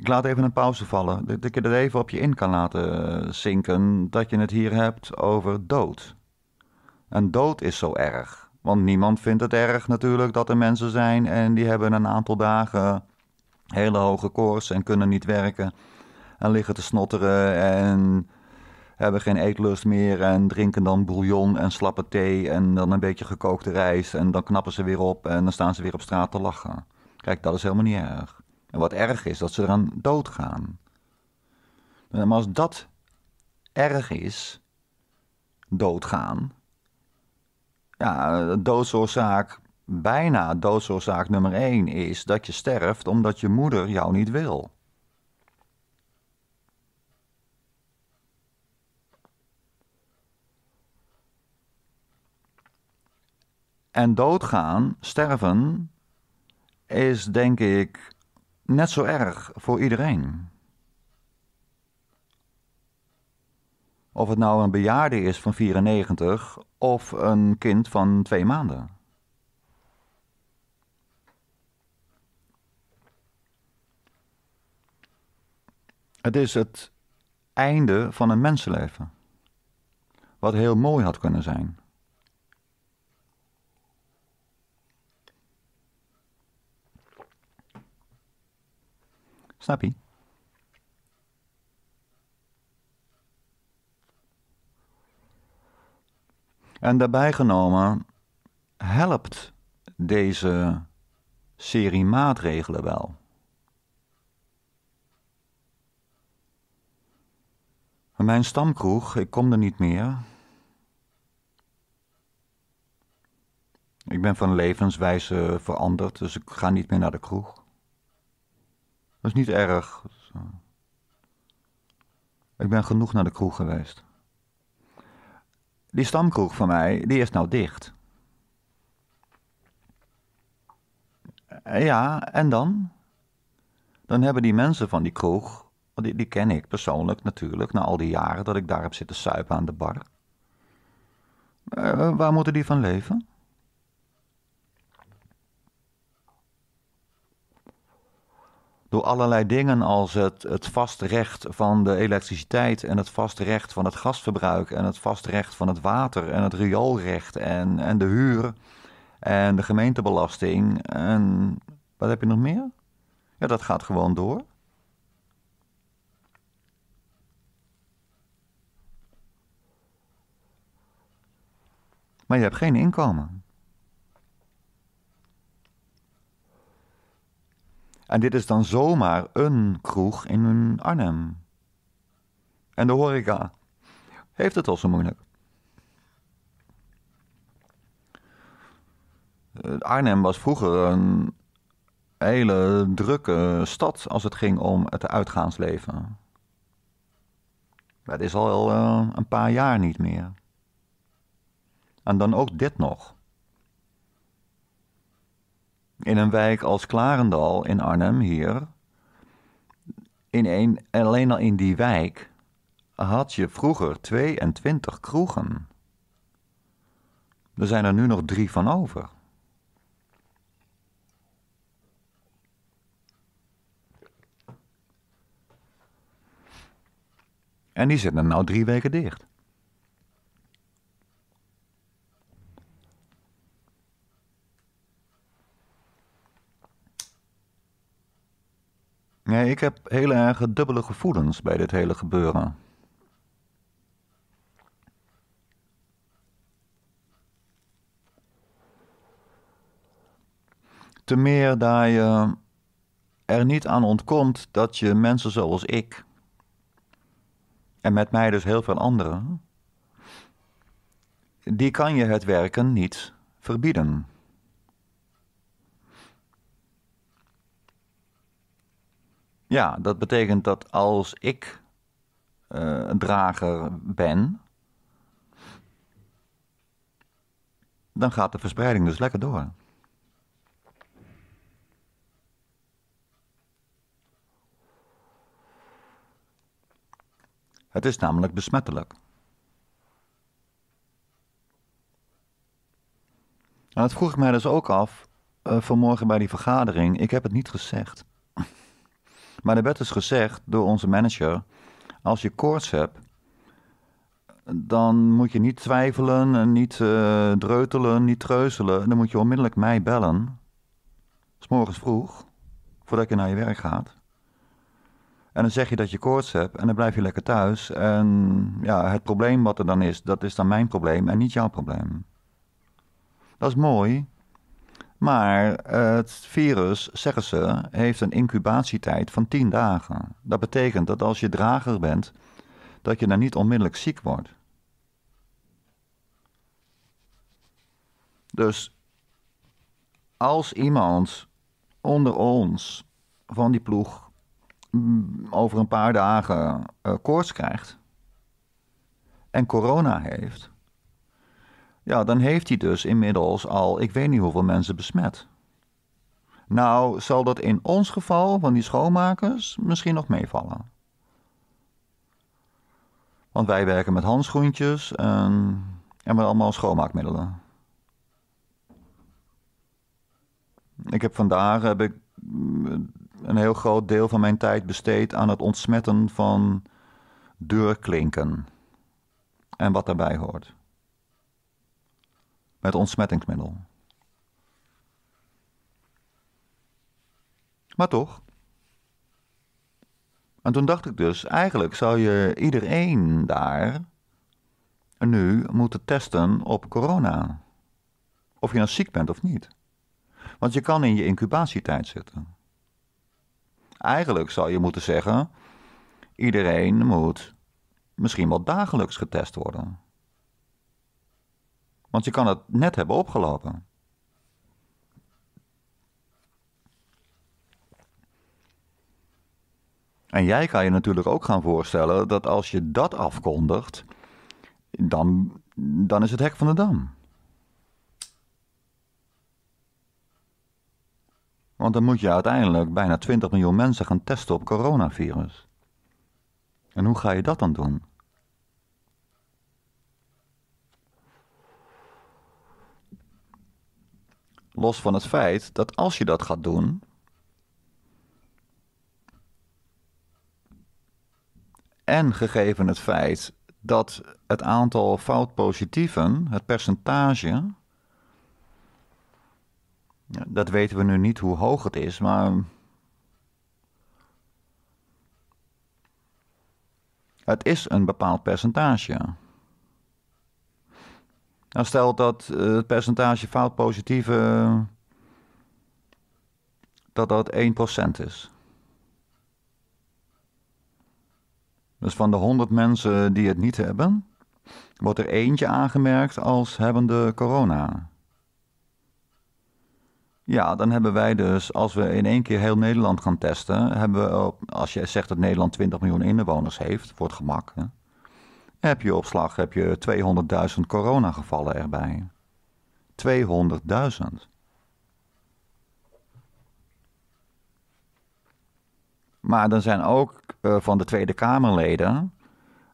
[SPEAKER 1] ik laat even een pauze vallen. Dat ik het even op je in kan laten eh, zinken dat je het hier hebt over dood. En dood is zo erg. Want niemand vindt het erg natuurlijk dat er mensen zijn en die hebben een aantal dagen hele hoge koers en kunnen niet werken. En liggen te snotteren en hebben geen eetlust meer en drinken dan bouillon en slappe thee en dan een beetje gekookte rijst. En dan knappen ze weer op en dan staan ze weer op straat te lachen. Kijk, dat is helemaal niet erg. En wat erg is, dat ze eraan doodgaan. Maar als dat erg is, doodgaan, ja, doodsoorzaak, bijna doodsoorzaak nummer één is dat je sterft omdat je moeder jou niet wil. En doodgaan, sterven, is denk ik net zo erg voor iedereen. Of het nou een bejaarde is van 94 of een kind van twee maanden. Het is het einde van een mensenleven. Wat heel mooi had kunnen zijn. Snap je? En daarbij genomen helpt deze serie maatregelen wel. Mijn stamkroeg, ik kom er niet meer. Ik ben van levenswijze veranderd, dus ik ga niet meer naar de kroeg. Dat is niet erg. Ik ben genoeg naar de kroeg geweest. Die stamkroeg van mij, die is nou dicht. Ja, en dan? Dan hebben die mensen van die kroeg, die, die ken ik persoonlijk natuurlijk, na al die jaren dat ik daar heb zitten suipen aan de bar. Eh, waar moeten die van leven? door allerlei dingen als het, het recht van de elektriciteit en het vast recht van het gasverbruik en het vast recht van het water en het rioolrecht en, en de huur en de gemeentebelasting en wat heb je nog meer? Ja, dat gaat gewoon door. Maar je hebt geen inkomen. En dit is dan zomaar een kroeg in Arnhem. En de horeca heeft het al zo moeilijk. Eh, Arnhem was vroeger een hele drukke stad als het ging om het uitgaansleven. Dat is al eh, een paar jaar niet meer. En dan ook dit nog in een wijk als Klarendal in Arnhem hier, in een, alleen al in die wijk had je vroeger 22 kroegen. Er zijn er nu nog drie van over. En die zitten nou drie weken dicht. Nee, ik heb hele erg dubbele gevoelens bij dit hele gebeuren. Te meer daar je er niet aan ontkomt dat je mensen zoals ik, en met mij dus heel veel anderen, die kan je het werken niet verbieden. Ja, dat betekent dat als ik eh, een drager ben, dan gaat de verspreiding dus lekker door. Het is namelijk besmettelijk. En dat vroeg ik mij dus ook af eh, vanmorgen bij die vergadering. Ik heb het niet gezegd. Maar er werd dus gezegd door onze manager: als je koorts hebt, dan moet je niet twijfelen, niet eh, dreutelen, niet treuzelen. Dan moet je onmiddellijk mij bellen. S morgens vroeg, voordat je naar je werk gaat. En dan zeg je dat je koorts hebt en dan blijf je lekker thuis. En ja, het probleem wat er dan is, dat is dan mijn probleem en niet jouw probleem. Dat is mooi, maar eh, het virus, zeggen ze, heeft een incubatietijd van 10 dagen. Dat betekent dat als je drager bent, dat je dan niet onmiddellijk ziek wordt. Dus als iemand onder ons van die ploeg mm, over een paar dagen eh, koorts krijgt en corona heeft, ja, dan heeft hij dus inmiddels al ik weet niet hoeveel mensen besmet. Nou, zal dat in ons geval van die schoonmakers misschien nog meevallen. Want wij werken met handschoentjes en, en met allemaal schoonmaakmiddelen. Ik heb vandaag heb ik mm, een heel groot deel van mijn tijd besteed aan het ontsmetten van deurklinken en wat daarbij hoort met ontsmettingsmiddel. Maar toch. En toen dacht ik dus, eigenlijk zou je iedereen daar nu moeten testen op corona. Of je nou ziek bent of niet. Want je kan in je incubatietijd zitten. Eigenlijk zou je moeten zeggen: iedereen moet misschien wel dagelijks getest worden. Want je kan het net hebben opgelopen. En jij kan je natuurlijk ook gaan voorstellen dat als je dat afkondigt, dan, dan is het hek van de dam. Want dan moet je uiteindelijk bijna 20 miljoen mensen gaan testen op coronavirus. En hoe ga je dat dan doen? Los van het feit dat als je dat gaat doen. En gegeven het feit dat het aantal foutpositieven, het percentage. Dat weten we nu niet hoe hoog het is, maar. Het is een bepaald percentage. Nou, stel dat eh, het percentage fout positieve dat dat 1% is. Dus van de 100 mensen die het niet hebben, wordt er eentje aangemerkt als hebbende corona. Ja, dan hebben wij dus, als we in één keer heel Nederland gaan testen, hebben we, als je zegt dat Nederland 20 miljoen inwoners heeft, voor het gemak, hè, heb je opslag? heb je 200.000 coronagevallen erbij. 200.000. Maar dan zijn ook eh, van de Tweede Kamerleden,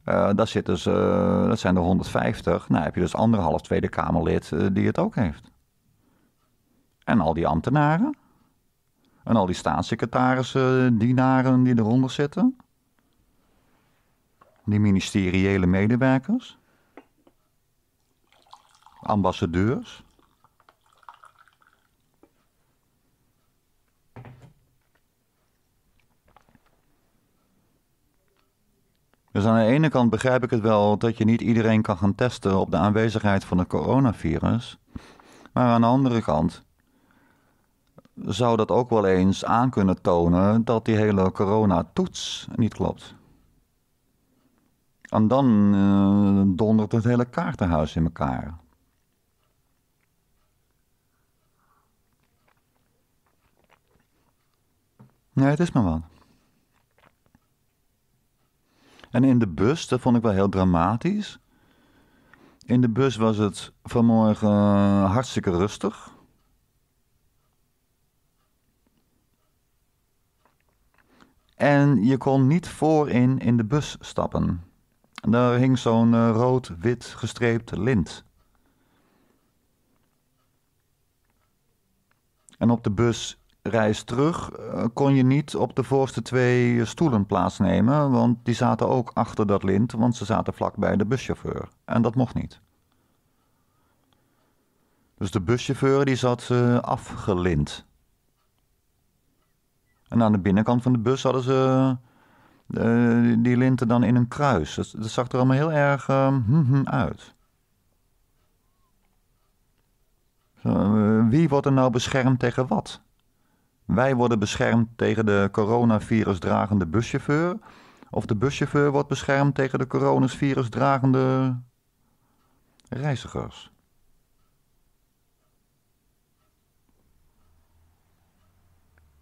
[SPEAKER 1] eh, dat, zitten dus, eh, ze. dat zijn er 150, nou heb je dus anderhalf Tweede Kamerlid die het ook heeft. En al die ambtenaren. En al die staatssecretarissen, dienaren die eronder zitten de ministeriële medewerkers, ambassadeurs, Dus aan de ene kant begrijp ik het wel dat je niet iedereen kan gaan testen op de aanwezigheid van het coronavirus. Maar aan de andere kant zou dat ook wel eens aan kunnen tonen dat die hele coronatoets niet klopt. En dan uh, dondert het hele kaartenhuis in elkaar. Nee, het is maar wat. En in de bus, dat vond ik wel heel dramatisch. In de bus was het vanmorgen eh, hartstikke rustig. En je kon niet voorin in de bus stappen daar hing zo'n eh, rood-wit gestreept lint. En op de busreis terug eh, kon je niet op de voorste twee eh, stoelen plaatsnemen, want die zaten ook achter dat lint, want ze zaten vlak bij de buschauffeur. En dat mocht niet. Dus de buschauffeur die zat uh, afgelind. En aan de binnenkant van de bus hadden ze eh, die linten dan in een kruis. Dat, zag er allemaal heel erg ehm, hm, hm, uit. Eh, wie wordt er nou beschermd tegen wat? Wij worden beschermd tegen de coronavirus-dragende buschauffeur. Of de buschauffeur wordt beschermd tegen de coronavirus-dragende reizigers.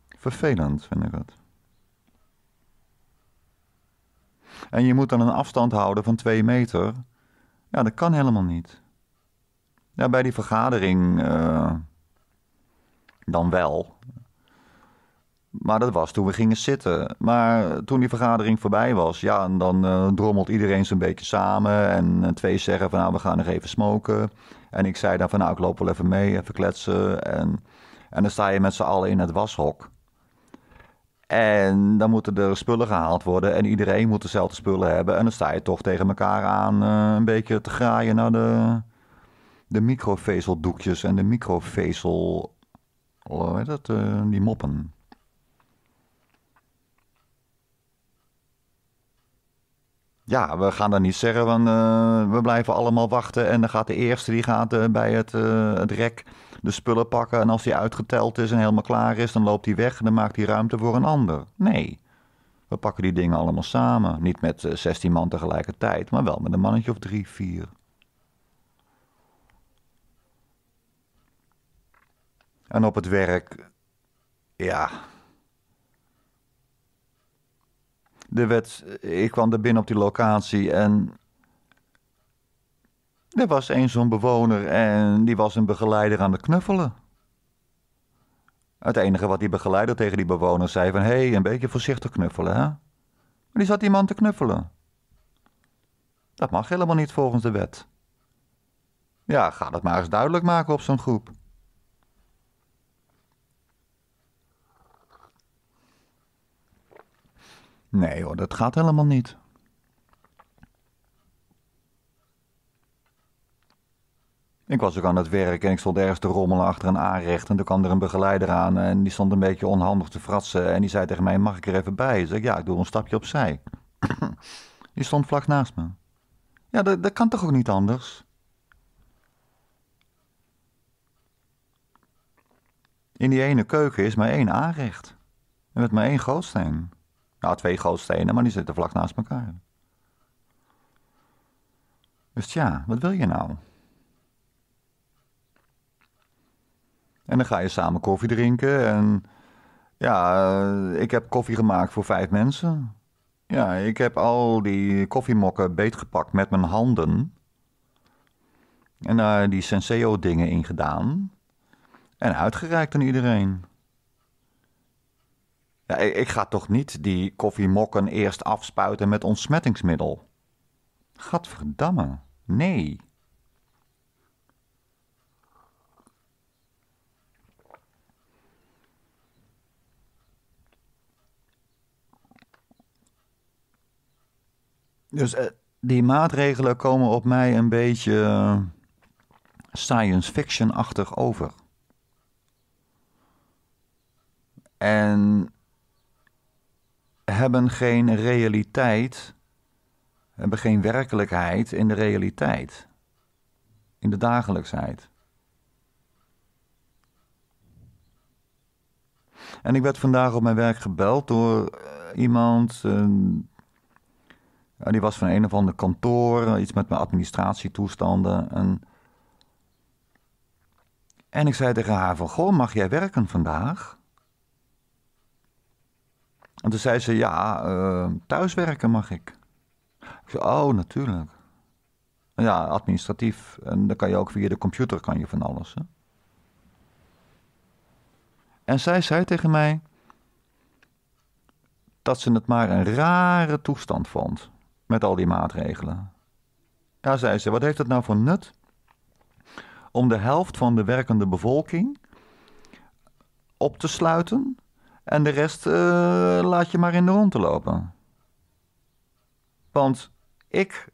[SPEAKER 1] Vervelend vind ik dat. En je moet dan een afstand houden van twee meter. Ja, dat kan helemaal niet. Ja, bij die vergadering eh, dan wel. Maar dat was toen we gingen zitten. Maar toen die vergadering voorbij was, ja, en dan eh, drommelt iedereen zo'n beetje samen. En eh, twee zeggen van nou, we gaan nog even smoken. En ik zei dan van nou, ik loop wel even mee, even kletsen. En, en dan sta je met z'n allen in het washok. En dan moeten er spullen gehaald worden en iedereen moet dezelfde spullen hebben. En dan sta je toch tegen elkaar aan eh, een beetje te graaien naar de, de microvezeldoekjes en de microvezel... Hoe heet dat? Eh, die moppen. Ja, we gaan dan niet zeggen, want eh, we blijven allemaal wachten. En dan gaat de eerste, die gaat bij het, het rek de spullen pakken en als die uitgeteld is en helemaal klaar is, dan loopt die weg en dan maakt die ruimte voor een ander. Nee. We pakken die dingen allemaal samen. Niet met 16 eh, man tegelijkertijd, maar wel met een mannetje of drie, vier. En op het werk, ja. De wet, eh, ik kwam er binnen op die locatie en er was eens zo'n bewoner en die was een begeleider aan het knuffelen. Het enige wat die begeleider tegen die bewoner zei van... hé, hey, een beetje voorzichtig knuffelen, hè? Maar die zat iemand te knuffelen. Dat mag helemaal niet volgens de wet. Ja, ga dat maar eens duidelijk maken op zo'n groep. Nee hoor, dat gaat helemaal niet. Ik was ook aan het werk en ik stond ergens te rommelen achter een aanrecht. En toen kwam er een begeleider aan en die stond een beetje onhandig te fratsen. En die zei tegen mij, mag ik er even bij? Ik ja, ik doe een stapje opzij. die stond vlak naast me. Ja, dat, kan toch ook niet anders? In die ene keuken is maar één aanrecht. En met maar één gootsteen. Nou, twee gootstenen, maar die zitten vlak naast elkaar. Dus tja, wat wil je nou? En dan ga je samen koffie drinken. En ja, ik heb koffie gemaakt voor vijf mensen. Ja, ik heb al die koffiemokken beetgepakt met mijn handen. En daar die Senseo-dingen in gedaan. En uitgereikt aan iedereen. Ja, ik, ga toch niet die koffiemokken eerst afspuiten met ontsmettingsmiddel? Gadverdamme, nee. Dus eh, die maatregelen komen op mij een beetje eh, science fiction-achtig over. En hebben geen realiteit, hebben geen werkelijkheid in de realiteit, in de dagelijksheid. En ik werd vandaag op mijn werk gebeld door eh, iemand, die was van een of ander kantoor, iets met mijn administratietoestanden. En, en ik zei tegen haar van, goh, mag jij werken vandaag? En toen zei ze, ja, uh, thuiswerken mag ik. Ik zei, oh, natuurlijk. Ja, administratief. En dan kan je ook via de computer kan je van alles. Hè? En zij zei tegen mij dat ze het maar een rare toestand vond met al die maatregelen. Ja, zei ze, wat heeft het nou voor nut om de helft van de werkende bevolking op te sluiten en de rest eh, laat je maar in de rond te lopen? Want ik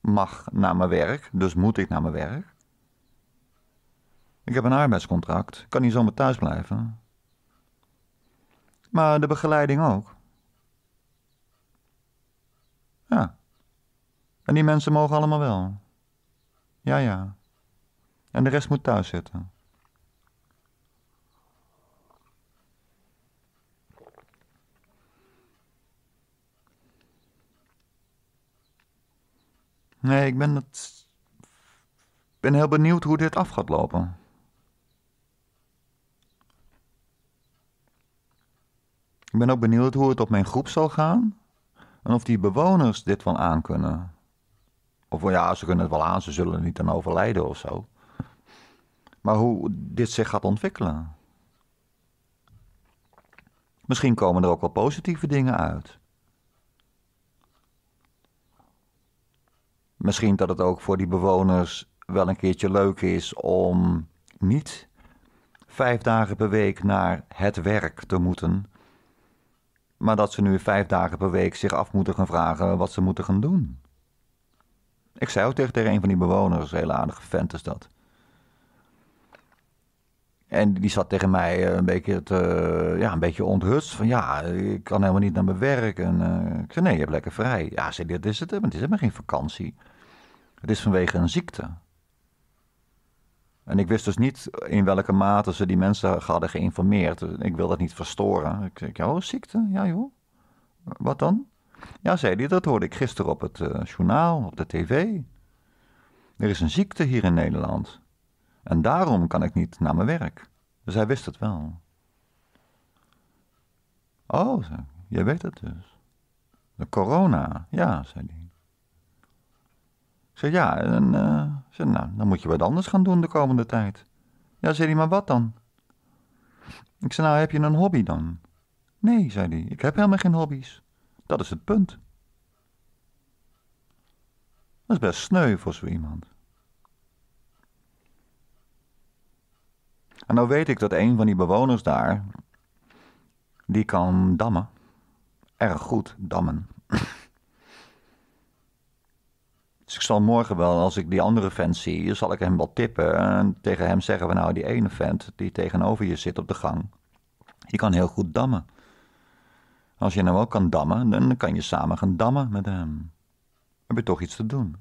[SPEAKER 1] mag naar mijn werk, dus moet ik naar mijn werk. Ik heb een arbeidscontract, kan niet zomaar thuis blijven. Maar de begeleiding ook. Ja. En die mensen mogen allemaal wel. Ja, ja. En de rest moet thuis zitten. Nee, ik ben het. ben heel benieuwd hoe dit af gaat lopen. Ik ben ook benieuwd hoe het op mijn groep zal gaan. En of die bewoners dit wel aan kunnen. Of ja, ze kunnen het wel aan, ze zullen er niet aan overlijden of zo. Maar hoe dit zich gaat ontwikkelen. Misschien komen er ook wel positieve dingen uit. Misschien dat het ook voor die bewoners wel een keertje leuk is om niet vijf dagen per week naar het werk te moeten, maar dat ze nu vijf dagen per week zich af moeten gaan vragen wat ze moeten gaan doen. Ik zei ook tegen, een van die bewoners, heel hele aardige vent is dat. En die zat tegen mij eh, een beetje, te, ja, een beetje onthutst. Van ja, ik kan helemaal niet naar mijn werk. En, eh, ik zei nee, je hebt lekker vrij. Ja, zei, dit is het. Het is helemaal geen vakantie. Het is vanwege een ziekte. En ik wist dus niet in welke mate ze die mensen hadden geïnformeerd. Ik wil dat niet verstoren. Ik zei, oh, ziekte? Ja, joh. Wat dan? Ja, zei hij, dat hoorde ik gisteren op het eh, journaal, op de tv. Er is een ziekte hier in Nederland. En daarom kan ik niet naar mijn werk. Dus hij wist het wel. Oh, zei, jij weet het dus. De corona, ja, zei hij zei, ja, en, eh, zei, nou, dan moet je wat anders gaan doen de komende tijd. Ja, zei hij, maar wat dan? Ik zei, nou, heb je een hobby dan? Nee, zei hij, ik heb helemaal geen hobby's. Dat is het punt. Dat is best sneu voor zo iemand. En nou weet ik dat een van die bewoners daar, die kan dammen. Erg goed dammen. Dus ik zal morgen wel, als ik die andere vent zie, zal ik hem wel tippen. En tegen hem zeggen "We nou, die ene vent die tegenover je zit op de gang, die kan heel goed dammen. Als je nou ook kan dammen, dan kan je samen gaan dammen met hem. Heb je toch iets te doen?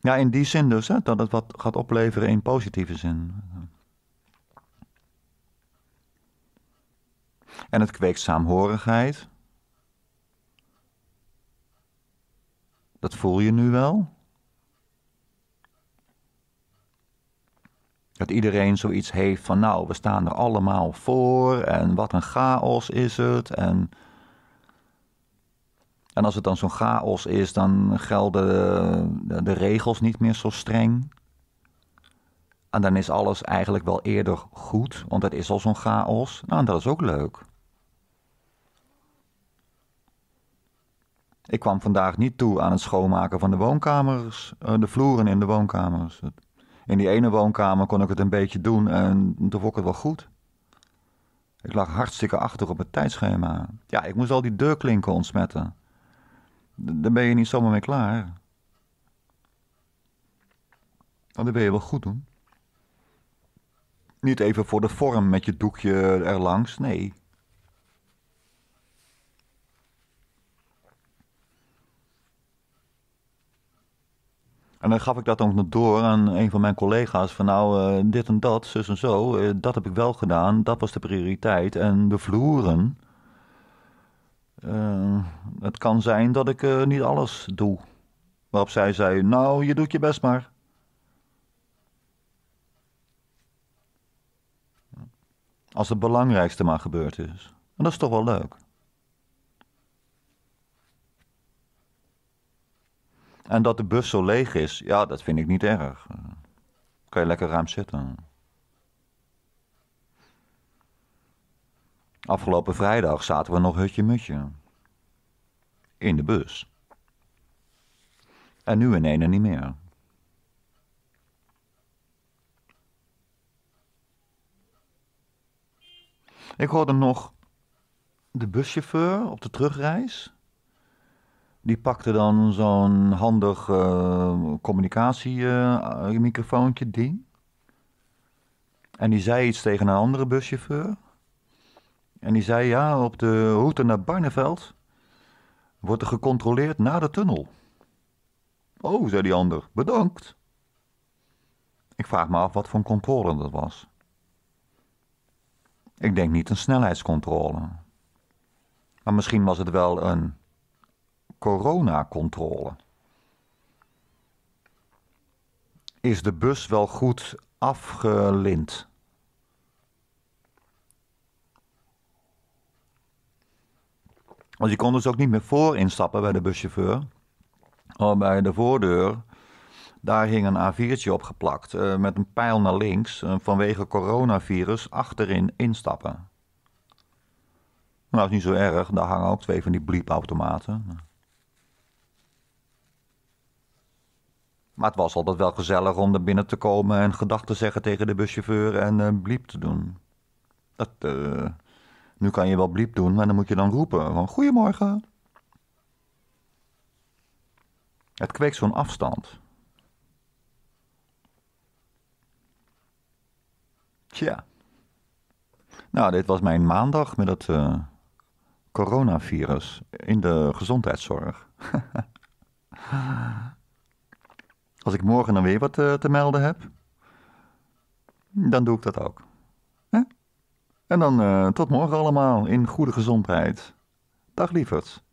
[SPEAKER 1] Ja, in die zin dus, hè, dat het wat gaat opleveren in positieve zin. En het kweekt saamhorigheid. Dat voel je nu wel. Dat iedereen zoiets heeft van nou, we staan er allemaal voor en wat een chaos is het. En, en als het dan zo'n chaos is, dan gelden de, de regels niet meer zo streng. En dan is alles eigenlijk wel eerder goed, want het is al zo'n chaos. Nou, en dat is ook leuk. Ik kwam vandaag niet toe aan het schoonmaken van de woonkamers, eh, de vloeren in de woonkamers. In die ene woonkamer kon ik het een beetje doen en toen vond ik het wel goed. Ik lag hartstikke achter op het tijdschema. Ja, ik moest al die deurklinken ontsmetten. Daar ben je niet zomaar mee klaar. Maar dat ben je wel goed doen. Niet even voor de vorm met je doekje erlangs, nee. En dan gaf ik dat ook nog door aan een van mijn collega's. Van nou, eh, dit en dat, zus en zo. Eh, dat heb ik wel gedaan. Dat was de prioriteit. En de vloeren. Eh, het kan zijn dat ik niet alles doe. Waarop zij zei: Nou, je doet je best maar. Als het belangrijkste maar gebeurd is. En dat is toch wel leuk. En dat de bus zo leeg is, ja, dat vind ik niet erg. Kan je lekker ruim zitten. Afgelopen vrijdag zaten we nog hutje-mutje. In de bus. En nu in ene niet meer. Ik hoorde nog de buschauffeur op de terugreis die pakte dan zo'n handig eh, communicatiemicrofoontje eh, ding. En die zei iets tegen een andere buschauffeur. En die zei ja, op de route naar Barneveld wordt er gecontroleerd na de tunnel. Oh, zei die ander, bedankt. Ik vraag me af wat voor een controle dat was. Ik denk niet een snelheidscontrole. Maar misschien was het wel een coronacontrole. Is de bus wel goed afgelind? Want je kon dus ook niet meer voor instappen bij de buschauffeur. Maar bij de voordeur, daar hing een A4'tje op geplakt eh, met een pijl naar links eh, vanwege coronavirus achterin instappen. Nou, dat is niet zo erg, daar hangen ook twee van die bliepautomaten. Maar het was altijd wel gezellig om er binnen te komen en gedachten te zeggen tegen de buschauffeur en uh, bliep te doen. Dat, eh, nu kan je wel bliep doen, maar dan moet je dan roepen van goedemorgen. Het kweekt zo'n afstand. Tja. Nou, dit was mijn maandag met het eh, coronavirus in de gezondheidszorg. Als ik morgen dan weer wat eh, te, melden heb, dan doe ik dat ook. Hè? En dan eh, tot morgen allemaal in goede gezondheid. Dag lieverds.